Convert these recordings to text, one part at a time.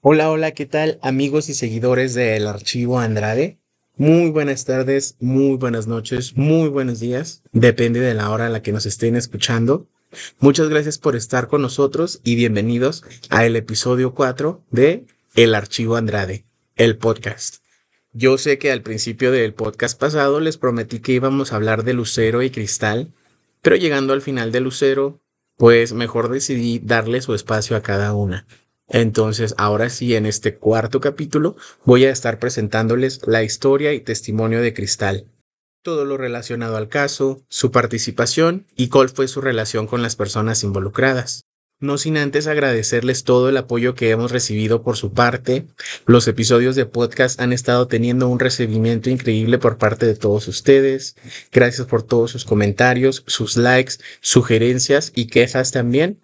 Hola, hola, ¿qué tal amigos y seguidores del archivo Andrade? Muy buenas tardes, muy buenas noches, muy buenos días, depende de la hora a la que nos estén escuchando. Muchas gracias por estar con nosotros y bienvenidos el episodio 4 de El Archivo Andrade, el podcast. Yo sé que al principio del podcast pasado les prometí que íbamos a hablar de Lucero y Cristal, pero llegando al final de Lucero, pues mejor decidí darle su espacio a cada una. Entonces, ahora sí, en este cuarto capítulo voy a estar presentándoles la historia y testimonio de Cristal, todo lo relacionado al caso, su participación y cuál fue su relación con las personas involucradas. No sin antes agradecerles todo el apoyo que hemos recibido por su parte. Los episodios de podcast han estado teniendo un recibimiento increíble por parte de todos ustedes. Gracias por todos sus comentarios, sus likes, sugerencias y quejas también.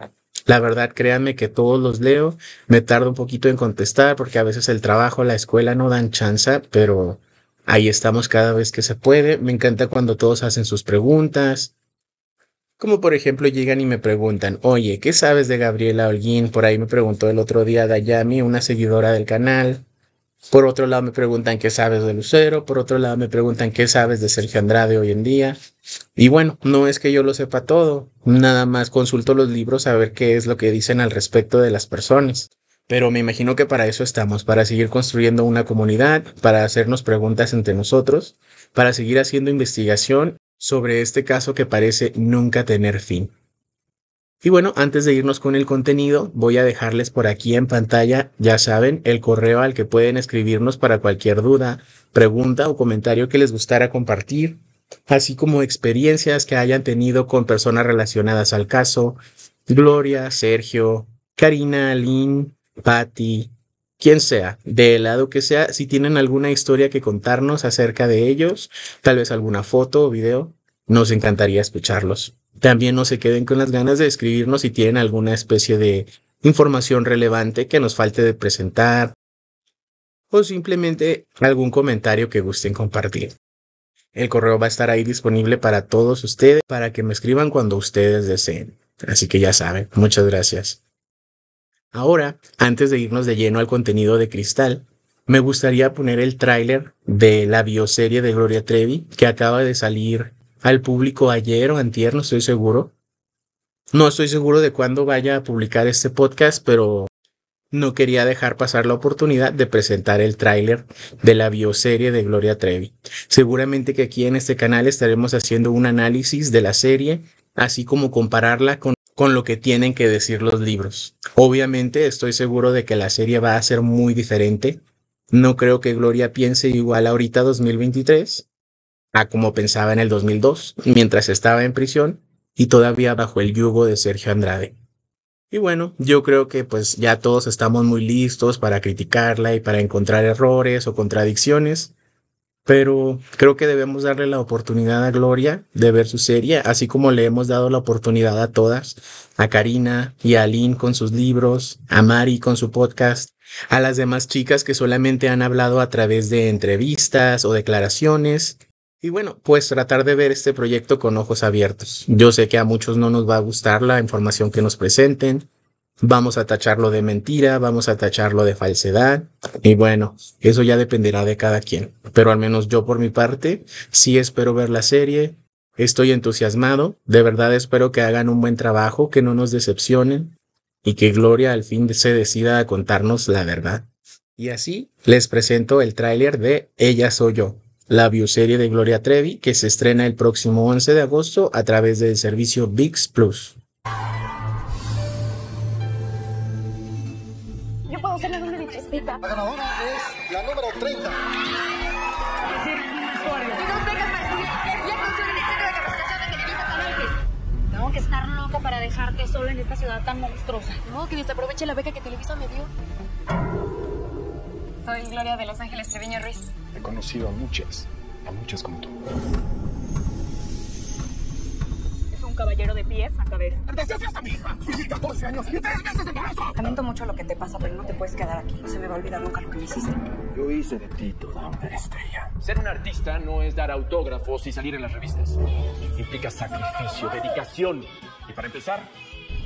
La verdad, créanme que todos los leo, me tardo un poquito en contestar porque a veces el trabajo, la escuela no dan chance, pero ahí estamos cada vez que se puede. Me encanta cuando todos hacen sus preguntas. Como por ejemplo llegan y me preguntan, oye, ¿qué sabes de Gabriela Holguín? Por ahí me preguntó el otro día Dayami, una seguidora del canal. Por otro lado, me preguntan qué sabes de Lucero. Por otro lado, me preguntan qué sabes de Sergio Andrade hoy en día. Y bueno, no es que yo lo sepa todo. Nada más consulto los libros a ver qué es lo que dicen al respecto de las personas. Pero me imagino que para eso estamos, para seguir construyendo una comunidad, para hacernos preguntas entre nosotros, para seguir haciendo investigación sobre este caso que parece nunca tener fin. Y bueno, antes de irnos con el contenido, voy a dejarles por aquí en pantalla, ya saben, el correo al que pueden escribirnos para cualquier duda, pregunta o comentario que les gustara compartir, así como experiencias que hayan tenido con personas relacionadas al caso. Gloria, Sergio, Karina, Lynn, Patty, quien sea, de lado que sea, si tienen alguna historia que contarnos acerca de ellos, tal vez alguna foto o video, nos encantaría escucharlos. También no se queden con las ganas de escribirnos si tienen alguna especie de información relevante que nos falte de presentar o simplemente algún comentario que gusten compartir. El correo va a estar ahí disponible para todos ustedes para que me escriban cuando ustedes deseen. Así que ya saben, muchas gracias. Ahora, antes de irnos de lleno al contenido de Cristal, me gustaría poner el tráiler de la bioserie de Gloria Trevi que acaba de salir al público ayer o antier, no estoy seguro. No estoy seguro de cuándo vaya a publicar este podcast, pero no quería dejar pasar la oportunidad de presentar el tráiler de la bioserie de Gloria Trevi. Seguramente que aquí en este canal estaremos haciendo un análisis de la serie, así como compararla con, con lo que tienen que decir los libros. Obviamente estoy seguro de que la serie va a ser muy diferente. No creo que Gloria piense igual ahorita 2023 a como pensaba en el 2002, mientras estaba en prisión y todavía bajo el yugo de Sergio Andrade. Y bueno, yo creo que pues ya todos estamos muy listos para criticarla y para encontrar errores o contradicciones, pero creo que debemos darle la oportunidad a Gloria de ver su serie, así como le hemos dado la oportunidad a todas, a Karina y a Aline con sus libros, a Mari con su podcast, a las demás chicas que solamente han hablado a través de entrevistas o declaraciones, y bueno, pues tratar de ver este proyecto con ojos abiertos. Yo sé que a muchos no nos va a gustar la información que nos presenten. Vamos a tacharlo de mentira, vamos a tacharlo de falsedad. Y bueno, eso ya dependerá de cada quien. Pero al menos yo por mi parte, sí espero ver la serie. Estoy entusiasmado. De verdad espero que hagan un buen trabajo, que no nos decepcionen y que Gloria al fin se decida a contarnos la verdad. Y así les presento el tráiler de Ella Soy Yo, la bioserie de Gloria Trevi que se estrena el próximo 11 de agosto a través del servicio VIX Plus. Yo puedo ser la número La ganadora es la número 30. Tengo que estar loco para dejarte solo en esta ciudad tan monstruosa. No, que desaproveche la beca que Televisa me dio soy Gloria de Los Ángeles Treviño Ruiz. He conocido a muchas, a muchas como tú. Es un caballero de pies a cabeza. ¡Desgraciaste a mi hija! ¡Tiene 14 años y 3 meses de embarazo! Lamento mucho lo que te pasa, pero no te puedes quedar aquí. No se me va a olvidar nunca lo que me hiciste. Yo hice de ti toda una estrella. Ser un artista no es dar autógrafos y salir en las revistas. Implica sacrificio, dedicación. Y para empezar,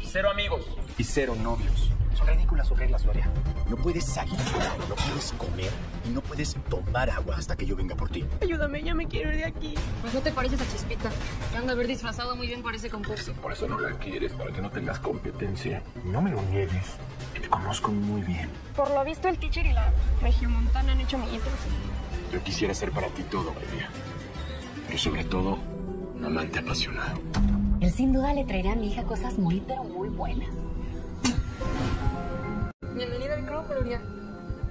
cero amigos y cero novios. Son ridículas sus reglas, Gloria. No puedes salir, no puedes comer y no puedes tomar agua hasta que yo venga por ti. Ayúdame, ya me quiero ir de aquí. Pues no te pareces a Chispita. Te han de haber disfrazado muy bien por ese concurso. Por eso no la quieres, para que no tengas competencia. No me lo niegues. Te conozco muy bien. Por lo visto, el teacher y la Regiomontana han hecho amiguitos. Yo quisiera ser para ti todo, María. Pero sobre todo, un amante apasionado. Él sin duda le traerá a mi hija cosas muy, pero muy buenas. Bienvenida al club, Gloria.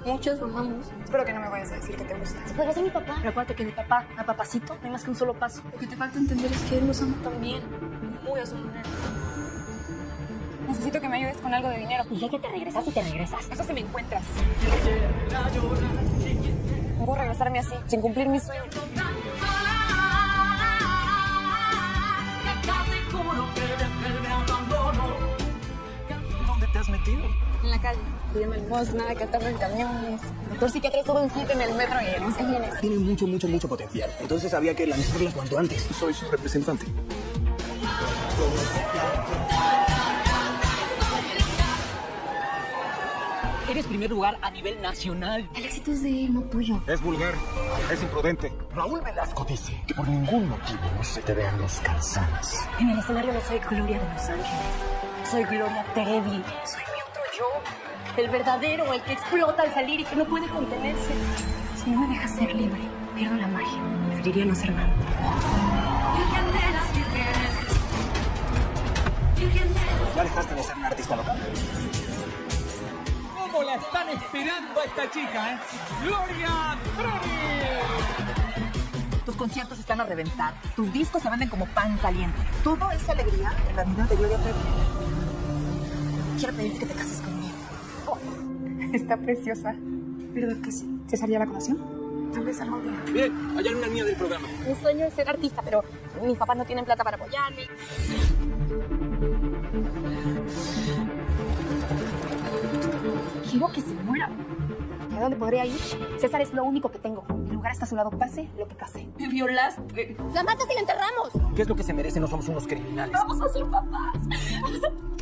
Muchos amamos. Espero que no me vayas a decir que te gusta. Se puede ser mi papá. Recuerda que de papá a papacito no hay más que un solo paso. Lo que te falta entender es que él nos ama también. Muy a su manera. Necesito que me ayudes con algo de dinero. Dije que te regresas y te regresas. Eso se me encuentras. No puedo regresarme así, sin cumplir mi sueño. En la calle, el nada que cantando en camiones. Doctor psiquiatra todo un hit en el metro y en sé Tiene mucho, mucho, mucho potencial. Entonces había que lanzarla cuanto antes. Soy su representante. Eres primer lugar a nivel nacional. El éxito es de él, no tuyo. Es vulgar, es imprudente. Raúl Velasco dice que por ningún motivo no se te vean los calzones. En el escenario no soy Gloria de Los Ángeles. Soy Gloria Trevi. Soy el verdadero, el que explota al salir y que no puede contenerse. Si no me dejas ser libre, pierdo la magia. Preferiría no ser nada. ¿Ya dejaste de ser un artista local? ¿Cómo la están esperando a esta chica, eh? ¡Gloria Trevi! Tus conciertos están a reventar, tus discos se venden como pan caliente. Todo esa alegría en la vida de Gloria Trevi. Quiero pedirte que te cases conmigo. Está preciosa. ¿Verdad que sí? ¿se ya la colación? Tal vez algún día. Bien, allá en una niña del programa. Mi sueño es ser artista, pero mis papás no tienen plata para apoyarme. Quiero que se muera dónde podría ir? César es lo único que tengo. El lugar está a su lado, pase lo que pase. Me violaste. ¡La matas y la enterramos! ¿Qué es lo que se merece? No somos unos criminales. ¡Vamos a ser papás!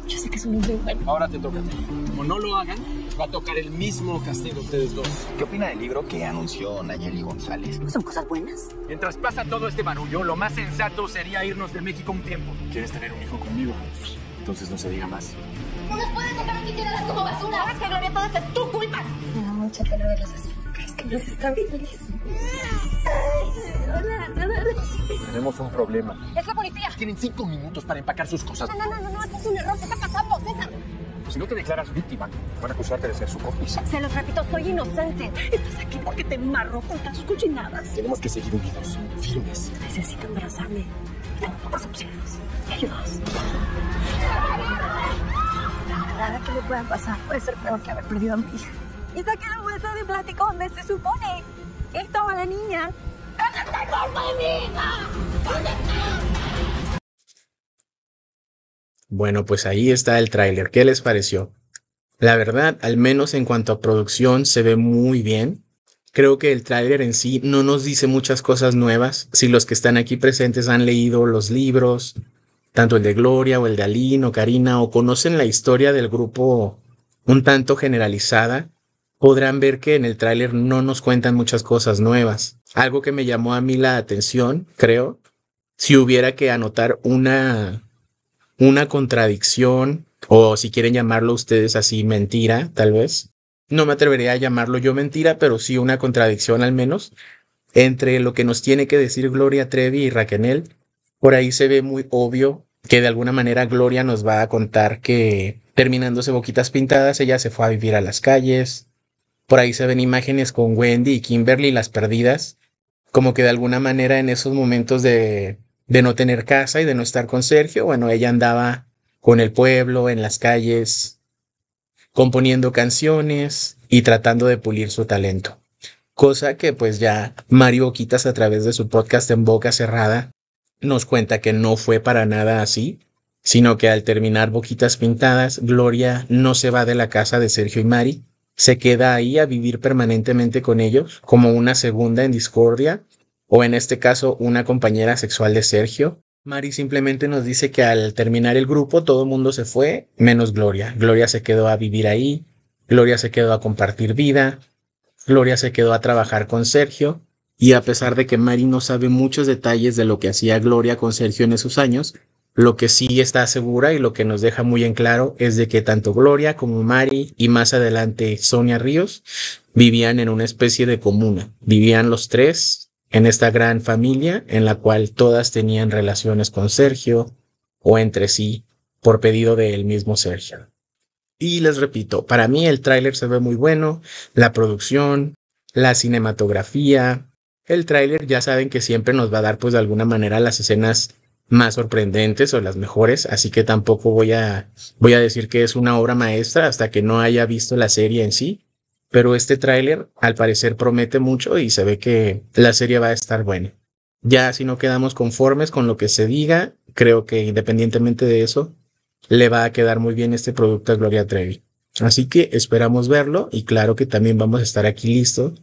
Yo sé que es un hombre Ahora te toca Como no lo hagan, va a tocar el mismo castigo ustedes dos. ¿Qué opina del libro que anunció Nayeli González? ¿No son cosas buenas? Mientras pasa todo este barullo, lo más sensato sería irnos de México un tiempo. ¿Quieres tener un hijo conmigo? Entonces no se diga más. ¡No nos puedes tocar aquí tiradas como basura! Vas que Gloria, todo es tu culpa! verlos así. ¿Crees que los están feliz? Tenemos un problema. ¡Es la policía! Tienen cinco minutos para empacar sus cosas. No, no, no, no, esto es un error. Se está pasando, César? Si no te declaras víctima, van a acusarte de ser su cómplice. Se los repito, soy inocente. Estás aquí porque te marro con tus cochinadas. Tenemos que seguir unidos, firmes. Necesito abrazarme. Tengo pocos opciones. Ayudos. Nada que le pueda pasar puede ser peor que haber perdido a mi hija y saqué bolsa de plástico donde se supone que estaba la niña. ¿Dónde está el Bueno, pues ahí está el tráiler. ¿Qué les pareció? La verdad, al menos en cuanto a producción, se ve muy bien. Creo que el tráiler en sí no nos dice muchas cosas nuevas. Si los que están aquí presentes han leído los libros, tanto el de Gloria o el de Aline o Karina, o conocen la historia del grupo un tanto generalizada, podrán ver que en el tráiler no nos cuentan muchas cosas nuevas. Algo que me llamó a mí la atención, creo, si hubiera que anotar una, una contradicción o si quieren llamarlo ustedes así mentira, tal vez. No me atrevería a llamarlo yo mentira, pero sí una contradicción al menos entre lo que nos tiene que decir Gloria Trevi y Raquel. Por ahí se ve muy obvio que de alguna manera Gloria nos va a contar que terminándose Boquitas Pintadas, ella se fue a vivir a las calles, por ahí se ven imágenes con Wendy y Kimberly, las perdidas, como que de alguna manera en esos momentos de, de no tener casa y de no estar con Sergio, bueno, ella andaba con el pueblo, en las calles, componiendo canciones y tratando de pulir su talento. Cosa que pues ya Mario Quitas a través de su podcast en boca cerrada nos cuenta que no fue para nada así, sino que al terminar Boquitas Pintadas, Gloria no se va de la casa de Sergio y Mari, se queda ahí a vivir permanentemente con ellos como una segunda en discordia o en este caso una compañera sexual de Sergio. Mari simplemente nos dice que al terminar el grupo todo el mundo se fue, menos Gloria. Gloria se quedó a vivir ahí, Gloria se quedó a compartir vida, Gloria se quedó a trabajar con Sergio y a pesar de que Mari no sabe muchos detalles de lo que hacía Gloria con Sergio en esos años, lo que sí está segura y lo que nos deja muy en claro es de que tanto Gloria como Mari y más adelante Sonia Ríos vivían en una especie de comuna. Vivían los tres en esta gran familia en la cual todas tenían relaciones con Sergio o entre sí por pedido del mismo Sergio. Y les repito, para mí el tráiler se ve muy bueno, la producción, la cinematografía. El tráiler ya saben que siempre nos va a dar pues de alguna manera las escenas más sorprendentes o las mejores, así que tampoco voy a, voy a decir que es una obra maestra hasta que no haya visto la serie en sí, pero este tráiler al parecer promete mucho y se ve que la serie va a estar buena. Ya si no quedamos conformes con lo que se diga, creo que independientemente de eso, le va a quedar muy bien este producto a Gloria Trevi. Así que esperamos verlo y claro que también vamos a estar aquí listos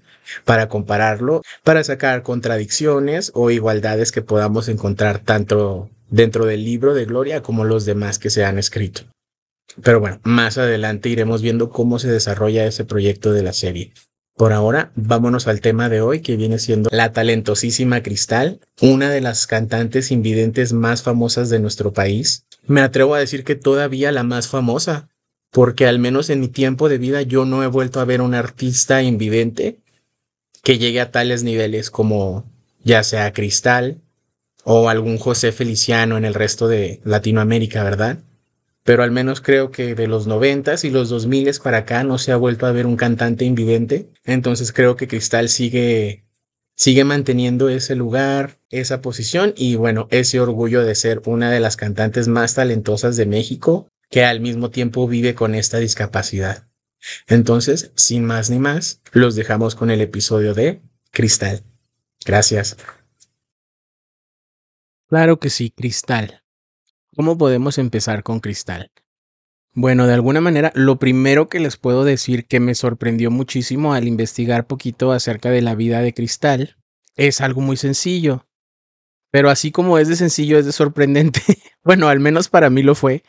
para compararlo, para sacar contradicciones o igualdades que podamos encontrar tanto dentro del libro de Gloria como los demás que se han escrito. Pero bueno, más adelante iremos viendo cómo se desarrolla ese proyecto de la serie. Por ahora, vámonos al tema de hoy que viene siendo la talentosísima Cristal, una de las cantantes invidentes más famosas de nuestro país. Me atrevo a decir que todavía la más famosa, porque al menos en mi tiempo de vida yo no he vuelto a ver un artista invidente que llegue a tales niveles como ya sea Cristal o algún José Feliciano en el resto de Latinoamérica, ¿verdad? Pero al menos creo que de los noventas y los 2000s para acá no se ha vuelto a ver un cantante invidente, entonces creo que Cristal sigue sigue manteniendo ese lugar, esa posición y bueno, ese orgullo de ser una de las cantantes más talentosas de México que al mismo tiempo vive con esta discapacidad. Entonces, sin más ni más, los dejamos con el episodio de Cristal. Gracias. Claro que sí, Cristal. ¿Cómo podemos empezar con Cristal? Bueno, de alguna manera, lo primero que les puedo decir que me sorprendió muchísimo al investigar poquito acerca de la vida de Cristal es algo muy sencillo. Pero así como es de sencillo, es de sorprendente. bueno, al menos para mí lo fue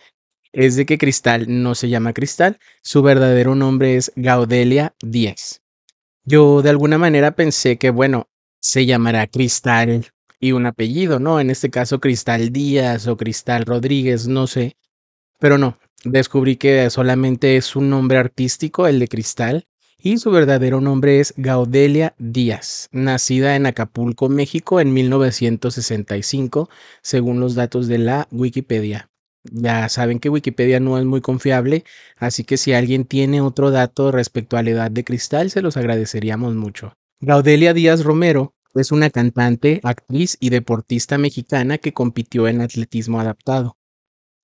es de que Cristal no se llama Cristal, su verdadero nombre es Gaudelia Díaz. Yo de alguna manera pensé que, bueno, se llamará Cristal y un apellido, ¿no? En este caso Cristal Díaz o Cristal Rodríguez, no sé. Pero no, descubrí que solamente es un nombre artístico, el de Cristal, y su verdadero nombre es Gaudelia Díaz, nacida en Acapulco, México, en 1965, según los datos de la Wikipedia. Ya saben que Wikipedia no es muy confiable, así que si alguien tiene otro dato respecto a la edad de cristal, se los agradeceríamos mucho. Gaudelia Díaz Romero es una cantante, actriz y deportista mexicana que compitió en atletismo adaptado.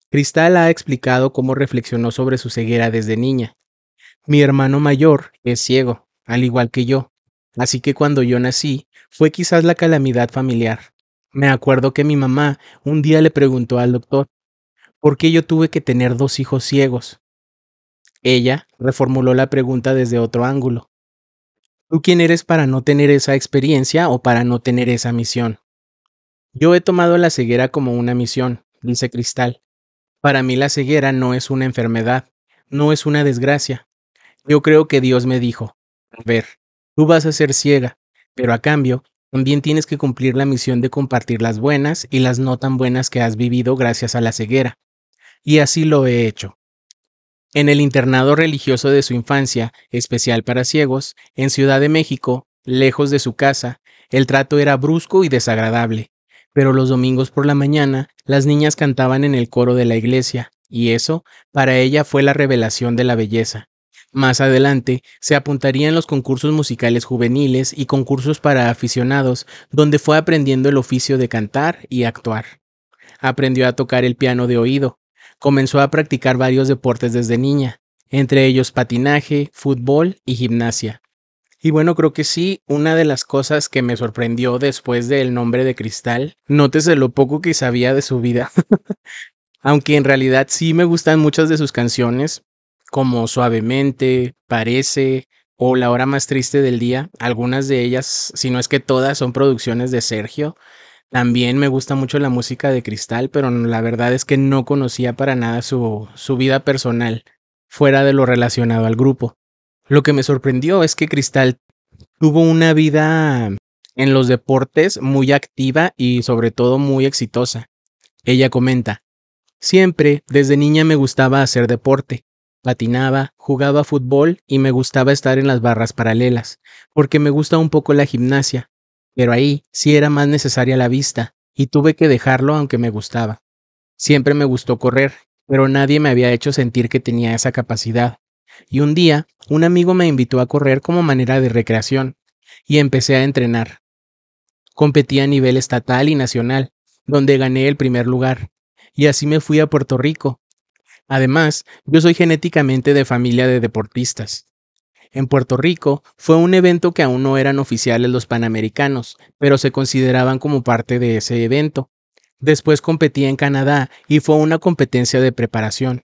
Cristal ha explicado cómo reflexionó sobre su ceguera desde niña. Mi hermano mayor es ciego, al igual que yo, así que cuando yo nací fue quizás la calamidad familiar. Me acuerdo que mi mamá un día le preguntó al doctor, ¿por qué yo tuve que tener dos hijos ciegos? Ella reformuló la pregunta desde otro ángulo. ¿Tú quién eres para no tener esa experiencia o para no tener esa misión? Yo he tomado la ceguera como una misión, dice Cristal. Para mí la ceguera no es una enfermedad, no es una desgracia. Yo creo que Dios me dijo, a ver, tú vas a ser ciega, pero a cambio, también tienes que cumplir la misión de compartir las buenas y las no tan buenas que has vivido gracias a la ceguera y así lo he hecho. En el internado religioso de su infancia, especial para ciegos, en Ciudad de México, lejos de su casa, el trato era brusco y desagradable, pero los domingos por la mañana las niñas cantaban en el coro de la iglesia, y eso, para ella, fue la revelación de la belleza. Más adelante, se apuntaría en los concursos musicales juveniles y concursos para aficionados, donde fue aprendiendo el oficio de cantar y actuar. Aprendió a tocar el piano de oído, comenzó a practicar varios deportes desde niña, entre ellos patinaje, fútbol y gimnasia. Y bueno, creo que sí, una de las cosas que me sorprendió después del nombre de Cristal, nótese lo poco que sabía de su vida. Aunque en realidad sí me gustan muchas de sus canciones, como Suavemente, Parece o La hora más triste del día. Algunas de ellas, si no es que todas, son producciones de Sergio. También me gusta mucho la música de Cristal, pero la verdad es que no conocía para nada su, su vida personal, fuera de lo relacionado al grupo. Lo que me sorprendió es que Cristal tuvo una vida en los deportes muy activa y sobre todo muy exitosa. Ella comenta, siempre desde niña me gustaba hacer deporte. Patinaba, jugaba fútbol y me gustaba estar en las barras paralelas, porque me gusta un poco la gimnasia, pero ahí sí era más necesaria la vista, y tuve que dejarlo aunque me gustaba. Siempre me gustó correr, pero nadie me había hecho sentir que tenía esa capacidad. Y un día, un amigo me invitó a correr como manera de recreación, y empecé a entrenar. Competí a nivel estatal y nacional, donde gané el primer lugar, y así me fui a Puerto Rico. Además, yo soy genéticamente de familia de deportistas. En Puerto Rico fue un evento que aún no eran oficiales los Panamericanos, pero se consideraban como parte de ese evento. Después competí en Canadá y fue una competencia de preparación.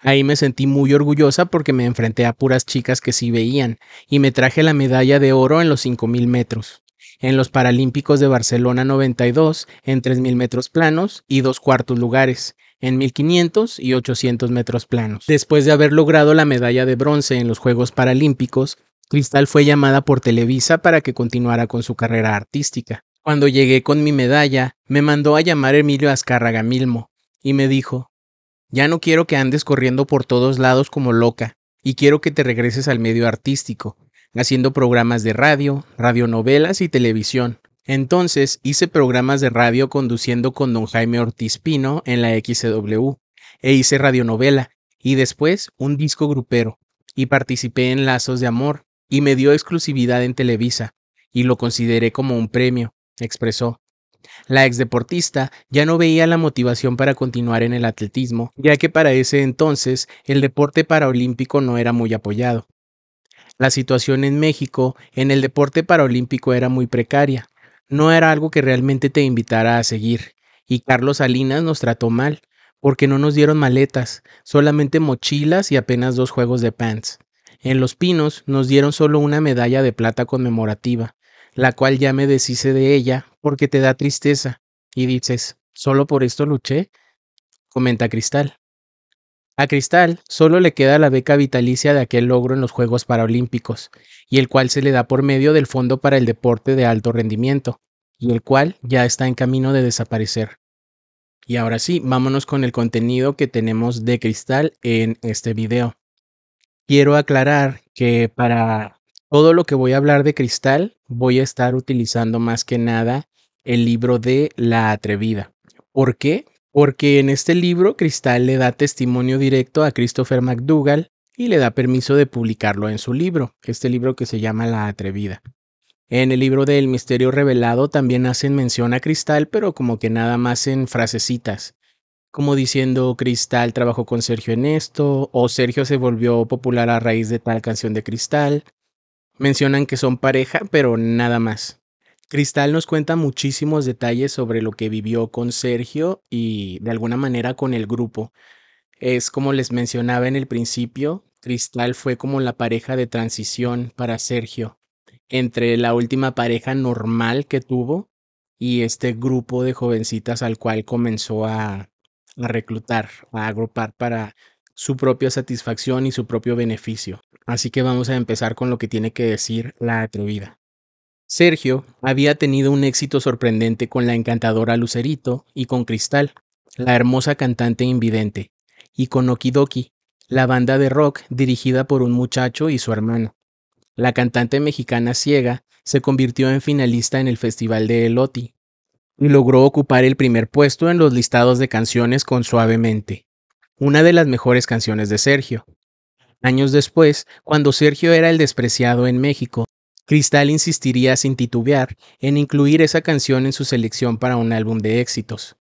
Ahí me sentí muy orgullosa porque me enfrenté a puras chicas que sí veían y me traje la medalla de oro en los 5.000 metros. En los Paralímpicos de Barcelona 92, en 3.000 metros planos y dos cuartos lugares en 1500 y 800 metros planos. Después de haber logrado la medalla de bronce en los Juegos Paralímpicos, Cristal fue llamada por Televisa para que continuara con su carrera artística. Cuando llegué con mi medalla, me mandó a llamar Emilio Azcárraga Milmo y me dijo, ya no quiero que andes corriendo por todos lados como loca y quiero que te regreses al medio artístico, haciendo programas de radio, radionovelas y televisión. Entonces hice programas de radio conduciendo con don Jaime Ortiz Pino en la XW e hice radionovela y después un disco grupero y participé en Lazos de Amor y me dio exclusividad en Televisa y lo consideré como un premio, expresó. La exdeportista ya no veía la motivación para continuar en el atletismo, ya que para ese entonces el deporte paralímpico no era muy apoyado. La situación en México en el deporte paralímpico era muy precaria, no era algo que realmente te invitara a seguir. Y Carlos Salinas nos trató mal, porque no nos dieron maletas, solamente mochilas y apenas dos juegos de pants. En Los Pinos nos dieron solo una medalla de plata conmemorativa, la cual ya me deshice de ella porque te da tristeza y dices, ¿solo por esto luché? Comenta Cristal. A Cristal solo le queda la beca vitalicia de aquel logro en los Juegos Paralímpicos, y el cual se le da por medio del Fondo para el Deporte de Alto Rendimiento, y el cual ya está en camino de desaparecer. Y ahora sí, vámonos con el contenido que tenemos de Cristal en este video. Quiero aclarar que para todo lo que voy a hablar de Cristal voy a estar utilizando más que nada el libro de La Atrevida. ¿Por qué? porque en este libro Cristal le da testimonio directo a Christopher McDougall y le da permiso de publicarlo en su libro, este libro que se llama La Atrevida. En el libro del Misterio Revelado también hacen mención a Cristal, pero como que nada más en frasecitas, como diciendo Cristal trabajó con Sergio en esto, o Sergio se volvió popular a raíz de tal canción de Cristal. Mencionan que son pareja, pero nada más. Cristal nos cuenta muchísimos detalles sobre lo que vivió con Sergio y de alguna manera con el grupo. Es como les mencionaba en el principio, Cristal fue como la pareja de transición para Sergio, entre la última pareja normal que tuvo y este grupo de jovencitas al cual comenzó a, reclutar, a agrupar para su propia satisfacción y su propio beneficio. Así que vamos a empezar con lo que tiene que decir la atrevida. Sergio había tenido un éxito sorprendente con la encantadora Lucerito y con Cristal, la hermosa cantante invidente, y con Okidoki, la banda de rock dirigida por un muchacho y su hermano. La cantante mexicana ciega se convirtió en finalista en el Festival de Eloti y logró ocupar el primer puesto en los listados de canciones con Suavemente, una de las mejores canciones de Sergio. Años después, cuando Sergio era el despreciado en México, Cristal insistiría sin titubear en incluir esa canción en su selección para un álbum de éxitos.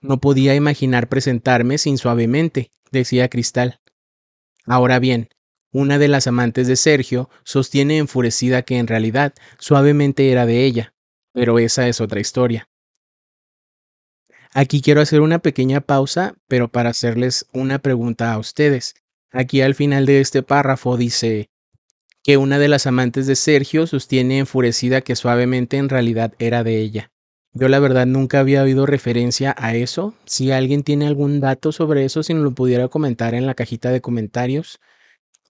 No podía imaginar presentarme sin suavemente, decía Cristal. Ahora bien, una de las amantes de Sergio sostiene enfurecida que en realidad suavemente era de ella, pero esa es otra historia. Aquí quiero hacer una pequeña pausa, pero para hacerles una pregunta a ustedes. Aquí al final de este párrafo dice, que una de las amantes de Sergio sostiene enfurecida que suavemente en realidad era de ella. Yo la verdad nunca había oído referencia a eso. Si alguien tiene algún dato sobre eso, si nos lo pudiera comentar en la cajita de comentarios.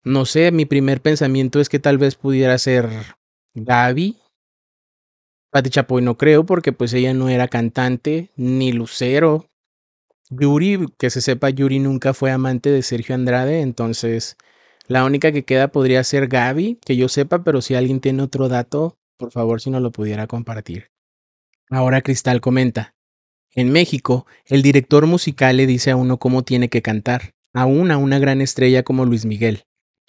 No sé, mi primer pensamiento es que tal vez pudiera ser Gaby. Pati Chapoy no creo porque pues ella no era cantante ni lucero. Yuri, que se sepa, Yuri nunca fue amante de Sergio Andrade, entonces la única que queda podría ser Gaby, que yo sepa, pero si alguien tiene otro dato, por favor si no lo pudiera compartir. Ahora Cristal comenta. En México, el director musical le dice a uno cómo tiene que cantar, aún a una gran estrella como Luis Miguel.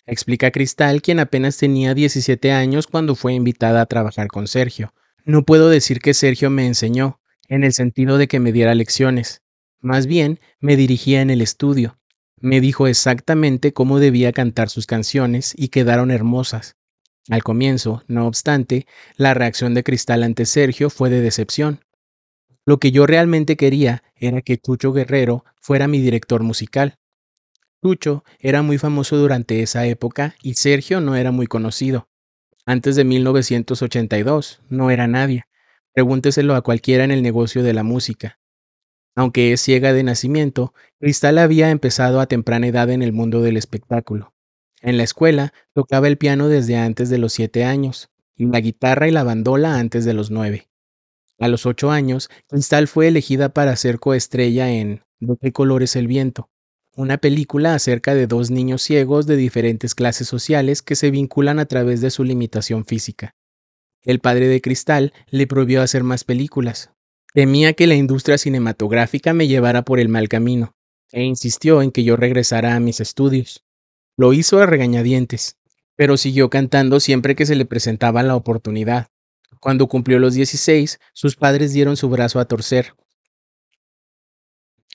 Explica Cristal, quien apenas tenía 17 años cuando fue invitada a trabajar con Sergio. No puedo decir que Sergio me enseñó, en el sentido de que me diera lecciones. Más bien, me dirigía en el estudio, me dijo exactamente cómo debía cantar sus canciones y quedaron hermosas. Al comienzo, no obstante, la reacción de Cristal ante Sergio fue de decepción. Lo que yo realmente quería era que Cucho Guerrero fuera mi director musical. Cucho era muy famoso durante esa época y Sergio no era muy conocido. Antes de 1982 no era nadie. Pregúnteselo a cualquiera en el negocio de la música. Aunque es ciega de nacimiento, Cristal había empezado a temprana edad en el mundo del espectáculo. En la escuela tocaba el piano desde antes de los siete años y la guitarra y la bandola antes de los nueve. A los ocho años, Cristal fue elegida para ser coestrella en ¿De qué color es el viento? Una película acerca de dos niños ciegos de diferentes clases sociales que se vinculan a través de su limitación física. El padre de Cristal le prohibió hacer más películas, Temía que la industria cinematográfica me llevara por el mal camino, e insistió en que yo regresara a mis estudios. Lo hizo a regañadientes, pero siguió cantando siempre que se le presentaba la oportunidad. Cuando cumplió los 16, sus padres dieron su brazo a torcer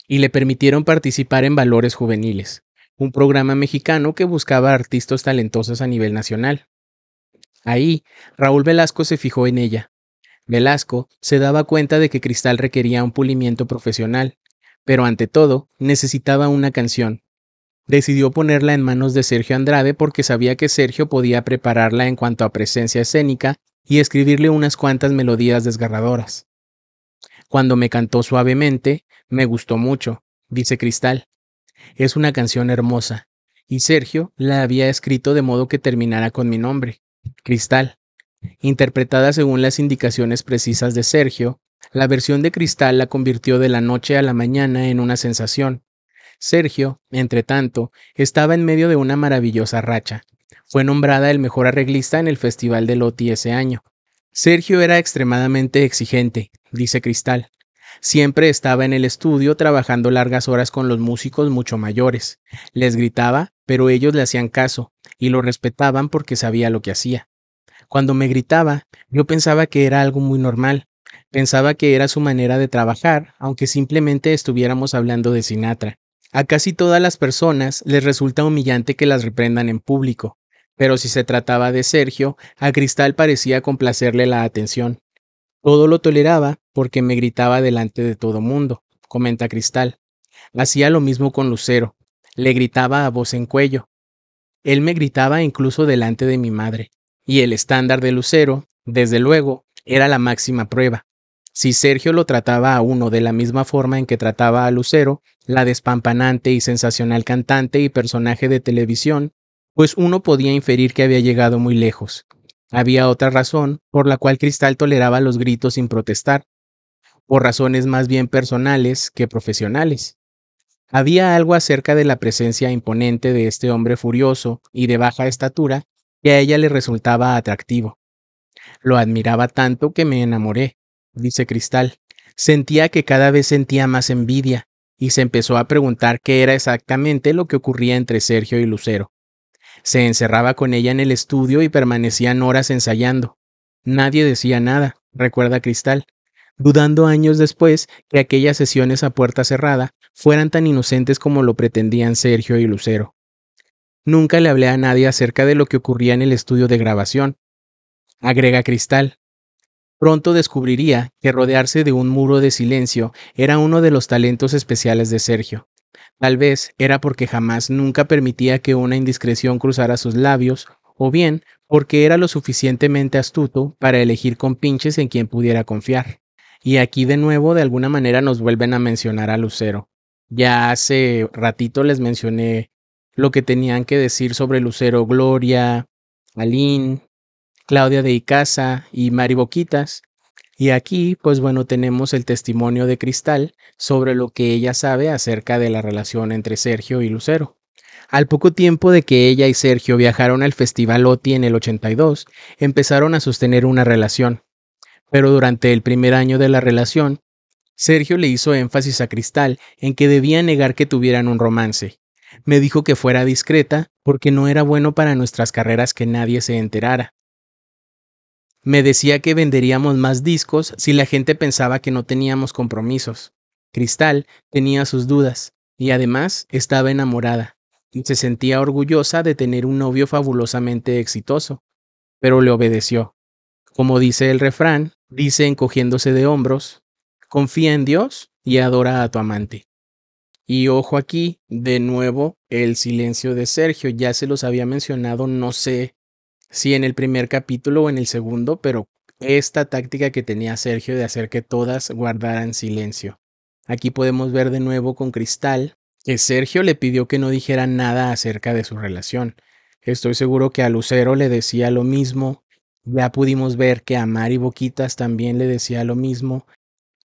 y le permitieron participar en Valores Juveniles, un programa mexicano que buscaba artistas talentosos a nivel nacional. Ahí, Raúl Velasco se fijó en ella, Velasco se daba cuenta de que Cristal requería un pulimiento profesional, pero ante todo necesitaba una canción. Decidió ponerla en manos de Sergio Andrade porque sabía que Sergio podía prepararla en cuanto a presencia escénica y escribirle unas cuantas melodías desgarradoras. Cuando me cantó suavemente, me gustó mucho, dice Cristal. Es una canción hermosa, y Sergio la había escrito de modo que terminara con mi nombre, Cristal. Interpretada según las indicaciones precisas de Sergio, la versión de Cristal la convirtió de la noche a la mañana en una sensación. Sergio, entre tanto, estaba en medio de una maravillosa racha. Fue nombrada el mejor arreglista en el Festival de Loti ese año. Sergio era extremadamente exigente, dice Cristal. Siempre estaba en el estudio trabajando largas horas con los músicos mucho mayores. Les gritaba, pero ellos le hacían caso, y lo respetaban porque sabía lo que hacía. Cuando me gritaba, yo pensaba que era algo muy normal. Pensaba que era su manera de trabajar, aunque simplemente estuviéramos hablando de Sinatra. A casi todas las personas les resulta humillante que las reprendan en público, pero si se trataba de Sergio, a Cristal parecía complacerle la atención. Todo lo toleraba porque me gritaba delante de todo mundo, comenta Cristal. Hacía lo mismo con Lucero, le gritaba a voz en cuello. Él me gritaba incluso delante de mi madre y el estándar de Lucero, desde luego, era la máxima prueba. Si Sergio lo trataba a uno de la misma forma en que trataba a Lucero, la despampanante y sensacional cantante y personaje de televisión, pues uno podía inferir que había llegado muy lejos. Había otra razón por la cual Cristal toleraba los gritos sin protestar, por razones más bien personales que profesionales. Había algo acerca de la presencia imponente de este hombre furioso y de baja estatura que a ella le resultaba atractivo. Lo admiraba tanto que me enamoré, dice Cristal. Sentía que cada vez sentía más envidia y se empezó a preguntar qué era exactamente lo que ocurría entre Sergio y Lucero. Se encerraba con ella en el estudio y permanecían horas ensayando. Nadie decía nada, recuerda Cristal, dudando años después que aquellas sesiones a puerta cerrada fueran tan inocentes como lo pretendían Sergio y Lucero. Nunca le hablé a nadie acerca de lo que ocurría en el estudio de grabación. Agrega Cristal. Pronto descubriría que rodearse de un muro de silencio era uno de los talentos especiales de Sergio. Tal vez era porque jamás nunca permitía que una indiscreción cruzara sus labios, o bien porque era lo suficientemente astuto para elegir con pinches en quien pudiera confiar. Y aquí de nuevo de alguna manera nos vuelven a mencionar a Lucero. Ya hace ratito les mencioné lo que tenían que decir sobre Lucero Gloria, Aline, Claudia de Icaza y Mari Boquitas. Y aquí, pues bueno, tenemos el testimonio de Cristal sobre lo que ella sabe acerca de la relación entre Sergio y Lucero. Al poco tiempo de que ella y Sergio viajaron al Festival OTI en el 82, empezaron a sostener una relación. Pero durante el primer año de la relación, Sergio le hizo énfasis a Cristal en que debía negar que tuvieran un romance, me dijo que fuera discreta porque no era bueno para nuestras carreras que nadie se enterara. Me decía que venderíamos más discos si la gente pensaba que no teníamos compromisos. Cristal tenía sus dudas y además estaba enamorada. se sentía orgullosa de tener un novio fabulosamente exitoso, pero le obedeció. Como dice el refrán, dice encogiéndose de hombros, confía en Dios y adora a tu amante. Y ojo aquí, de nuevo, el silencio de Sergio. Ya se los había mencionado, no sé si en el primer capítulo o en el segundo, pero esta táctica que tenía Sergio de hacer que todas guardaran silencio. Aquí podemos ver de nuevo con Cristal que Sergio le pidió que no dijera nada acerca de su relación. Estoy seguro que a Lucero le decía lo mismo. Ya pudimos ver que a Mari Boquitas también le decía lo mismo.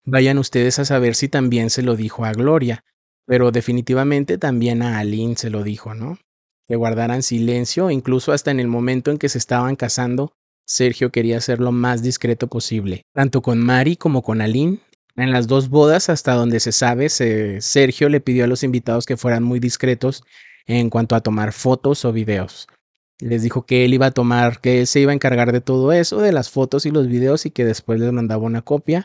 Vayan ustedes a saber si también se lo dijo a Gloria pero definitivamente también a Aline se lo dijo, ¿no? Que guardaran silencio, incluso hasta en el momento en que se estaban casando, Sergio quería ser lo más discreto posible, tanto con Mari como con Aline. En las dos bodas, hasta donde se sabe, Sergio le pidió a los invitados que fueran muy discretos en cuanto a tomar fotos o videos. Les dijo que él iba a tomar, que se iba a encargar de todo eso, de las fotos y los videos y que después les mandaba una copia,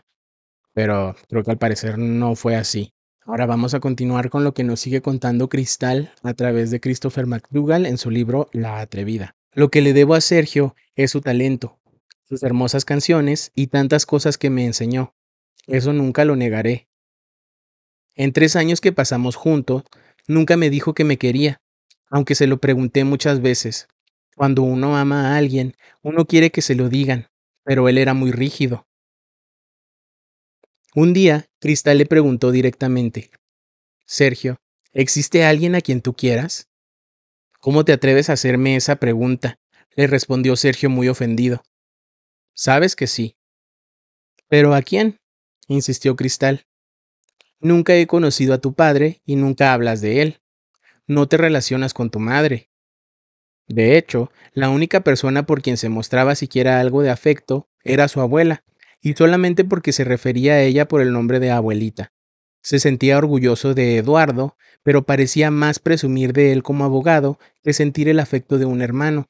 pero creo que al parecer no fue así. Ahora vamos a continuar con lo que nos sigue contando Cristal a través de Christopher McDougall en su libro La Atrevida. Lo que le debo a Sergio es su talento, sus hermosas canciones y tantas cosas que me enseñó. Eso nunca lo negaré. En tres años que pasamos juntos, nunca me dijo que me quería, aunque se lo pregunté muchas veces. Cuando uno ama a alguien, uno quiere que se lo digan, pero él era muy rígido. Un día, Cristal le preguntó directamente, Sergio, ¿existe alguien a quien tú quieras? ¿Cómo te atreves a hacerme esa pregunta? le respondió Sergio muy ofendido. Sabes que sí. ¿Pero a quién? insistió Cristal. Nunca he conocido a tu padre y nunca hablas de él. No te relacionas con tu madre. De hecho, la única persona por quien se mostraba siquiera algo de afecto era su abuela, y solamente porque se refería a ella por el nombre de abuelita. Se sentía orgulloso de Eduardo, pero parecía más presumir de él como abogado que sentir el afecto de un hermano.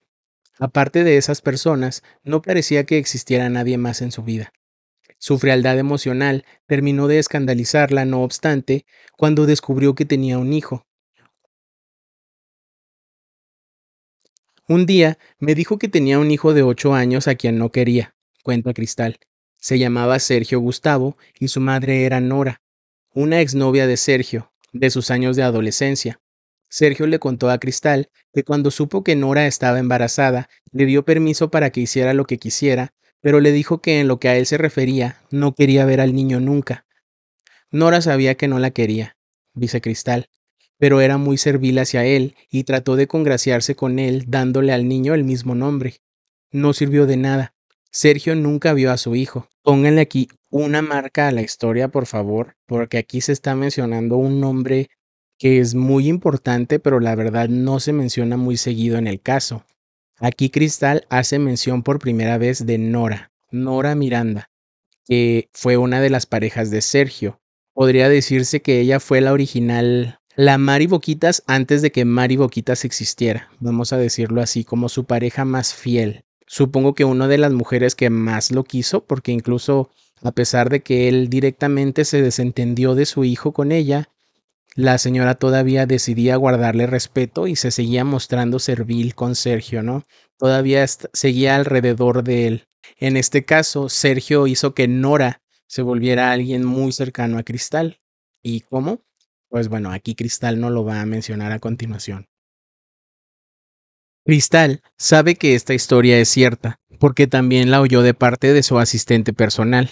Aparte de esas personas, no parecía que existiera nadie más en su vida. Su frialdad emocional terminó de escandalizarla, no obstante, cuando descubrió que tenía un hijo. Un día me dijo que tenía un hijo de ocho años a quien no quería, cuenta Cristal, se llamaba Sergio Gustavo y su madre era Nora, una exnovia de Sergio, de sus años de adolescencia. Sergio le contó a Cristal que cuando supo que Nora estaba embarazada, le dio permiso para que hiciera lo que quisiera, pero le dijo que en lo que a él se refería, no quería ver al niño nunca. Nora sabía que no la quería, dice Cristal, pero era muy servil hacia él y trató de congraciarse con él dándole al niño el mismo nombre. No sirvió de nada, Sergio nunca vio a su hijo. Pónganle aquí una marca a la historia, por favor, porque aquí se está mencionando un nombre que es muy importante, pero la verdad no se menciona muy seguido en el caso. Aquí Cristal hace mención por primera vez de Nora, Nora Miranda, que fue una de las parejas de Sergio. Podría decirse que ella fue la original, la Mari Boquitas antes de que Mari Boquitas existiera, vamos a decirlo así, como su pareja más fiel. Supongo que una de las mujeres que más lo quiso, porque incluso a pesar de que él directamente se desentendió de su hijo con ella, la señora todavía decidía guardarle respeto y se seguía mostrando servil con Sergio, ¿no? Todavía seguía alrededor de él. En este caso, Sergio hizo que Nora se volviera alguien muy cercano a Cristal. ¿Y cómo? Pues bueno, aquí Cristal no lo va a mencionar a continuación. Cristal sabe que esta historia es cierta, porque también la oyó de parte de su asistente personal,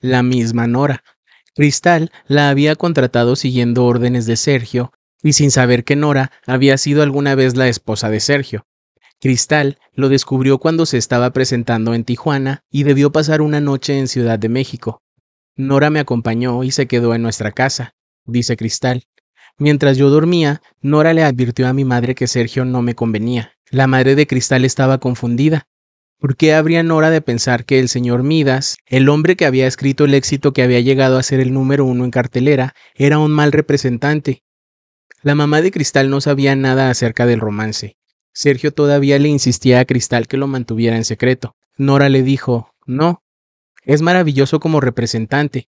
la misma Nora. Cristal la había contratado siguiendo órdenes de Sergio y sin saber que Nora había sido alguna vez la esposa de Sergio. Cristal lo descubrió cuando se estaba presentando en Tijuana y debió pasar una noche en Ciudad de México. Nora me acompañó y se quedó en nuestra casa, dice Cristal. Mientras yo dormía, Nora le advirtió a mi madre que Sergio no me convenía. La madre de cristal estaba confundida. ¿Por qué habría Nora de pensar que el señor Midas, el hombre que había escrito el éxito que había llegado a ser el número uno en cartelera, era un mal representante? La mamá de Cristal no sabía nada acerca del romance. Sergio todavía le insistía a Cristal que lo mantuviera en secreto. Nora le dijo, no, es maravilloso como representante,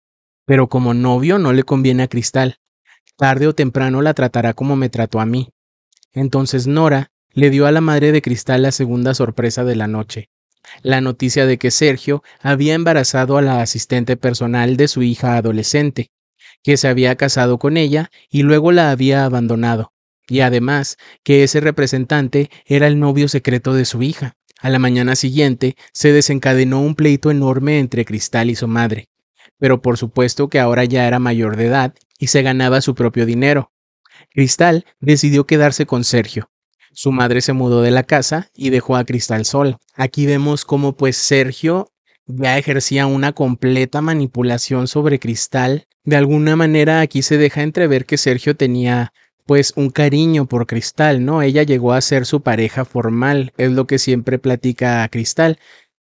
pero como novio no le conviene a Cristal. Tarde o temprano la tratará como me trató a mí. Entonces Nora, le dio a la madre de Cristal la segunda sorpresa de la noche, la noticia de que Sergio había embarazado a la asistente personal de su hija adolescente, que se había casado con ella y luego la había abandonado, y además que ese representante era el novio secreto de su hija. A la mañana siguiente se desencadenó un pleito enorme entre Cristal y su madre, pero por supuesto que ahora ya era mayor de edad y se ganaba su propio dinero. Cristal decidió quedarse con Sergio, su madre se mudó de la casa y dejó a Cristal sol Aquí vemos cómo pues Sergio ya ejercía una completa manipulación sobre Cristal. De alguna manera aquí se deja entrever que Sergio tenía pues un cariño por Cristal, ¿no? Ella llegó a ser su pareja formal, es lo que siempre platica a Cristal,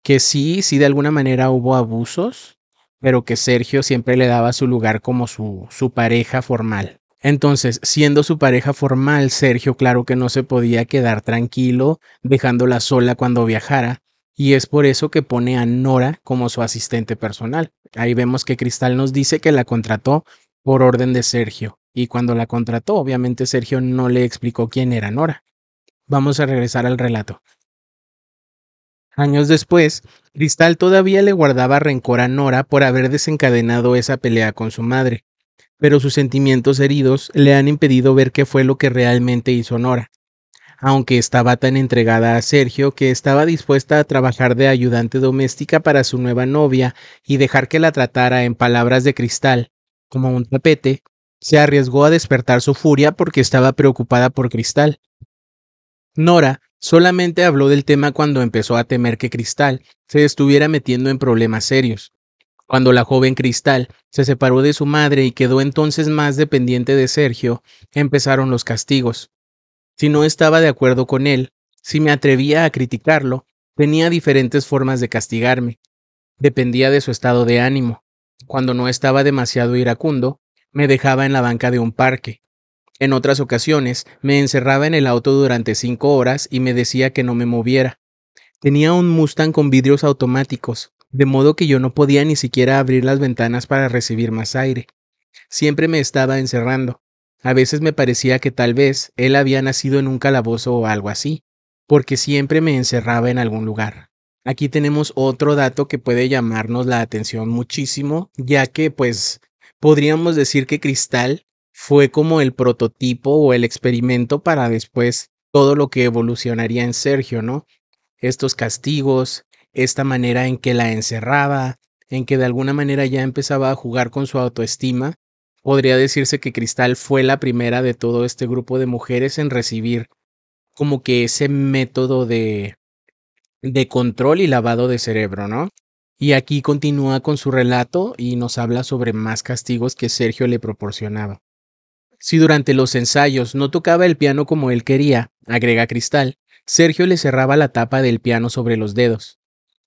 que sí, sí de alguna manera hubo abusos, pero que Sergio siempre le daba su lugar como su, su pareja formal. Entonces, siendo su pareja formal, Sergio claro que no se podía quedar tranquilo dejándola sola cuando viajara, y es por eso que pone a Nora como su asistente personal. Ahí vemos que Cristal nos dice que la contrató por orden de Sergio, y cuando la contrató, obviamente Sergio no le explicó quién era Nora. Vamos a regresar al relato. Años después, Cristal todavía le guardaba rencor a Nora por haber desencadenado esa pelea con su madre, pero sus sentimientos heridos le han impedido ver qué fue lo que realmente hizo Nora. Aunque estaba tan entregada a Sergio que estaba dispuesta a trabajar de ayudante doméstica para su nueva novia y dejar que la tratara en palabras de cristal, como un tapete, se arriesgó a despertar su furia porque estaba preocupada por Cristal. Nora solamente habló del tema cuando empezó a temer que Cristal se estuviera metiendo en problemas serios. Cuando la joven Cristal se separó de su madre y quedó entonces más dependiente de Sergio, empezaron los castigos. Si no estaba de acuerdo con él, si me atrevía a criticarlo, tenía diferentes formas de castigarme. Dependía de su estado de ánimo. Cuando no estaba demasiado iracundo, me dejaba en la banca de un parque. En otras ocasiones, me encerraba en el auto durante cinco horas y me decía que no me moviera. Tenía un Mustang con vidrios automáticos, de modo que yo no podía ni siquiera abrir las ventanas para recibir más aire. Siempre me estaba encerrando. A veces me parecía que tal vez él había nacido en un calabozo o algo así, porque siempre me encerraba en algún lugar. Aquí tenemos otro dato que puede llamarnos la atención muchísimo, ya que pues podríamos decir que Cristal fue como el prototipo o el experimento para después todo lo que evolucionaría en Sergio, ¿no? Estos castigos, esta manera en que la encerraba, en que de alguna manera ya empezaba a jugar con su autoestima. Podría decirse que Cristal fue la primera de todo este grupo de mujeres en recibir como que ese método de, de control y lavado de cerebro, ¿no? Y aquí continúa con su relato y nos habla sobre más castigos que Sergio le proporcionaba. Si durante los ensayos no tocaba el piano como él quería, agrega Cristal, Sergio le cerraba la tapa del piano sobre los dedos.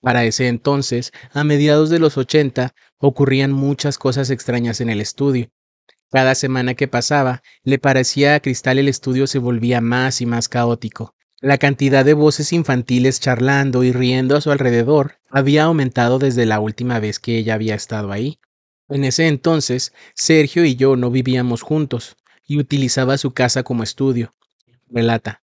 Para ese entonces, a mediados de los 80, ocurrían muchas cosas extrañas en el estudio. Cada semana que pasaba, le parecía a Cristal el estudio se volvía más y más caótico. La cantidad de voces infantiles charlando y riendo a su alrededor había aumentado desde la última vez que ella había estado ahí. En ese entonces, Sergio y yo no vivíamos juntos, y utilizaba su casa como estudio. Relata.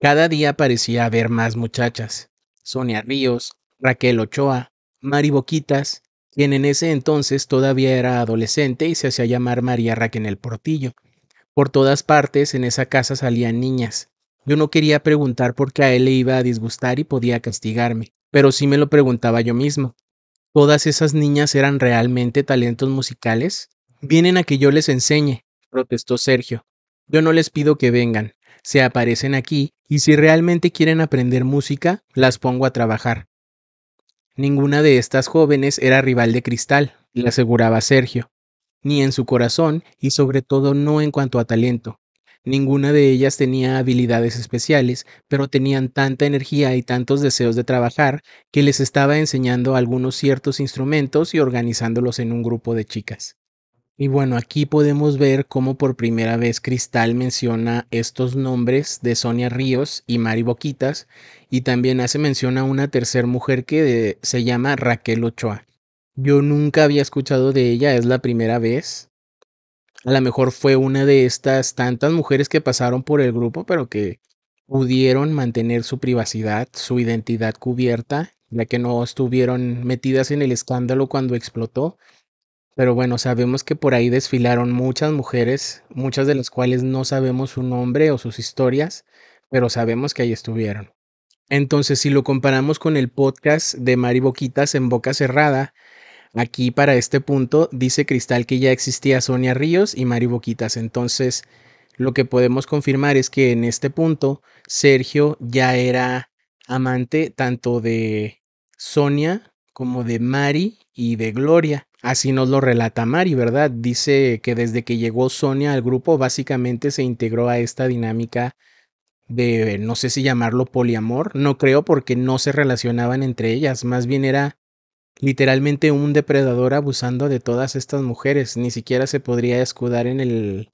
Cada día parecía haber más muchachas. Sonia Ríos, Raquel Ochoa, Mari Boquitas, quien en ese entonces todavía era adolescente y se hacía llamar María Raquel el Portillo. Por todas partes en esa casa salían niñas. Yo no quería preguntar qué a él le iba a disgustar y podía castigarme, pero sí me lo preguntaba yo mismo. ¿Todas esas niñas eran realmente talentos musicales? Vienen a que yo les enseñe, protestó Sergio. Yo no les pido que vengan, se aparecen aquí y si realmente quieren aprender música, las pongo a trabajar. Ninguna de estas jóvenes era rival de Cristal, le aseguraba Sergio, ni en su corazón y sobre todo no en cuanto a talento. Ninguna de ellas tenía habilidades especiales, pero tenían tanta energía y tantos deseos de trabajar que les estaba enseñando algunos ciertos instrumentos y organizándolos en un grupo de chicas. Y bueno, aquí podemos ver cómo por primera vez Cristal menciona estos nombres de Sonia Ríos y Mari Boquitas y también hace mención a una tercera mujer que se llama Raquel Ochoa. Yo nunca había escuchado de ella, es la primera vez. A lo mejor fue una de estas tantas mujeres que pasaron por el grupo, pero que pudieron mantener su privacidad, su identidad cubierta, ya que no estuvieron metidas en el escándalo cuando explotó. Pero bueno, sabemos que por ahí desfilaron muchas mujeres, muchas de las cuales no sabemos su nombre o sus historias, pero sabemos que ahí estuvieron. Entonces, si lo comparamos con el podcast de Mari Boquitas en Boca Cerrada, aquí para este punto dice Cristal que ya existía Sonia Ríos y Mari Boquitas. Entonces, lo que podemos confirmar es que en este punto Sergio ya era amante tanto de Sonia como de Mari y de Gloria. Así nos lo relata Mari, ¿verdad? Dice que desde que llegó Sonia al grupo básicamente se integró a esta dinámica de, no sé si llamarlo poliamor, no creo porque no se relacionaban entre ellas, más bien era literalmente un depredador abusando de todas estas mujeres, ni siquiera se podría escudar en el,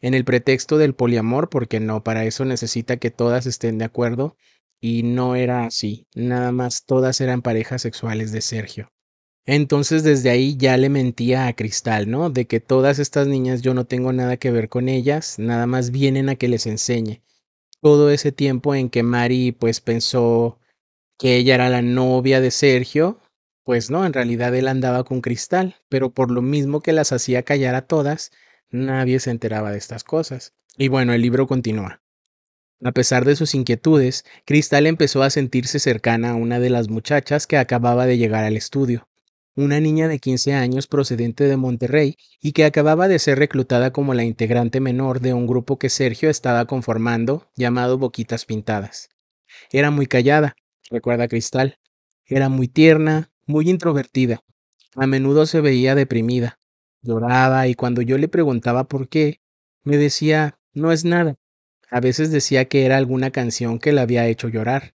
en el pretexto del poliamor porque no, para eso necesita que todas estén de acuerdo y no era así, nada más todas eran parejas sexuales de Sergio. Entonces desde ahí ya le mentía a Cristal, ¿no? De que todas estas niñas yo no tengo nada que ver con ellas, nada más vienen a que les enseñe todo ese tiempo en que Mari pues pensó que ella era la novia de Sergio, pues no, en realidad él andaba con Cristal, pero por lo mismo que las hacía callar a todas, nadie se enteraba de estas cosas. Y bueno, el libro continúa. A pesar de sus inquietudes, Cristal empezó a sentirse cercana a una de las muchachas que acababa de llegar al estudio una niña de 15 años procedente de Monterrey y que acababa de ser reclutada como la integrante menor de un grupo que Sergio estaba conformando llamado Boquitas Pintadas. Era muy callada, recuerda Cristal. Era muy tierna, muy introvertida. A menudo se veía deprimida. Lloraba y cuando yo le preguntaba por qué, me decía, no es nada. A veces decía que era alguna canción que la había hecho llorar.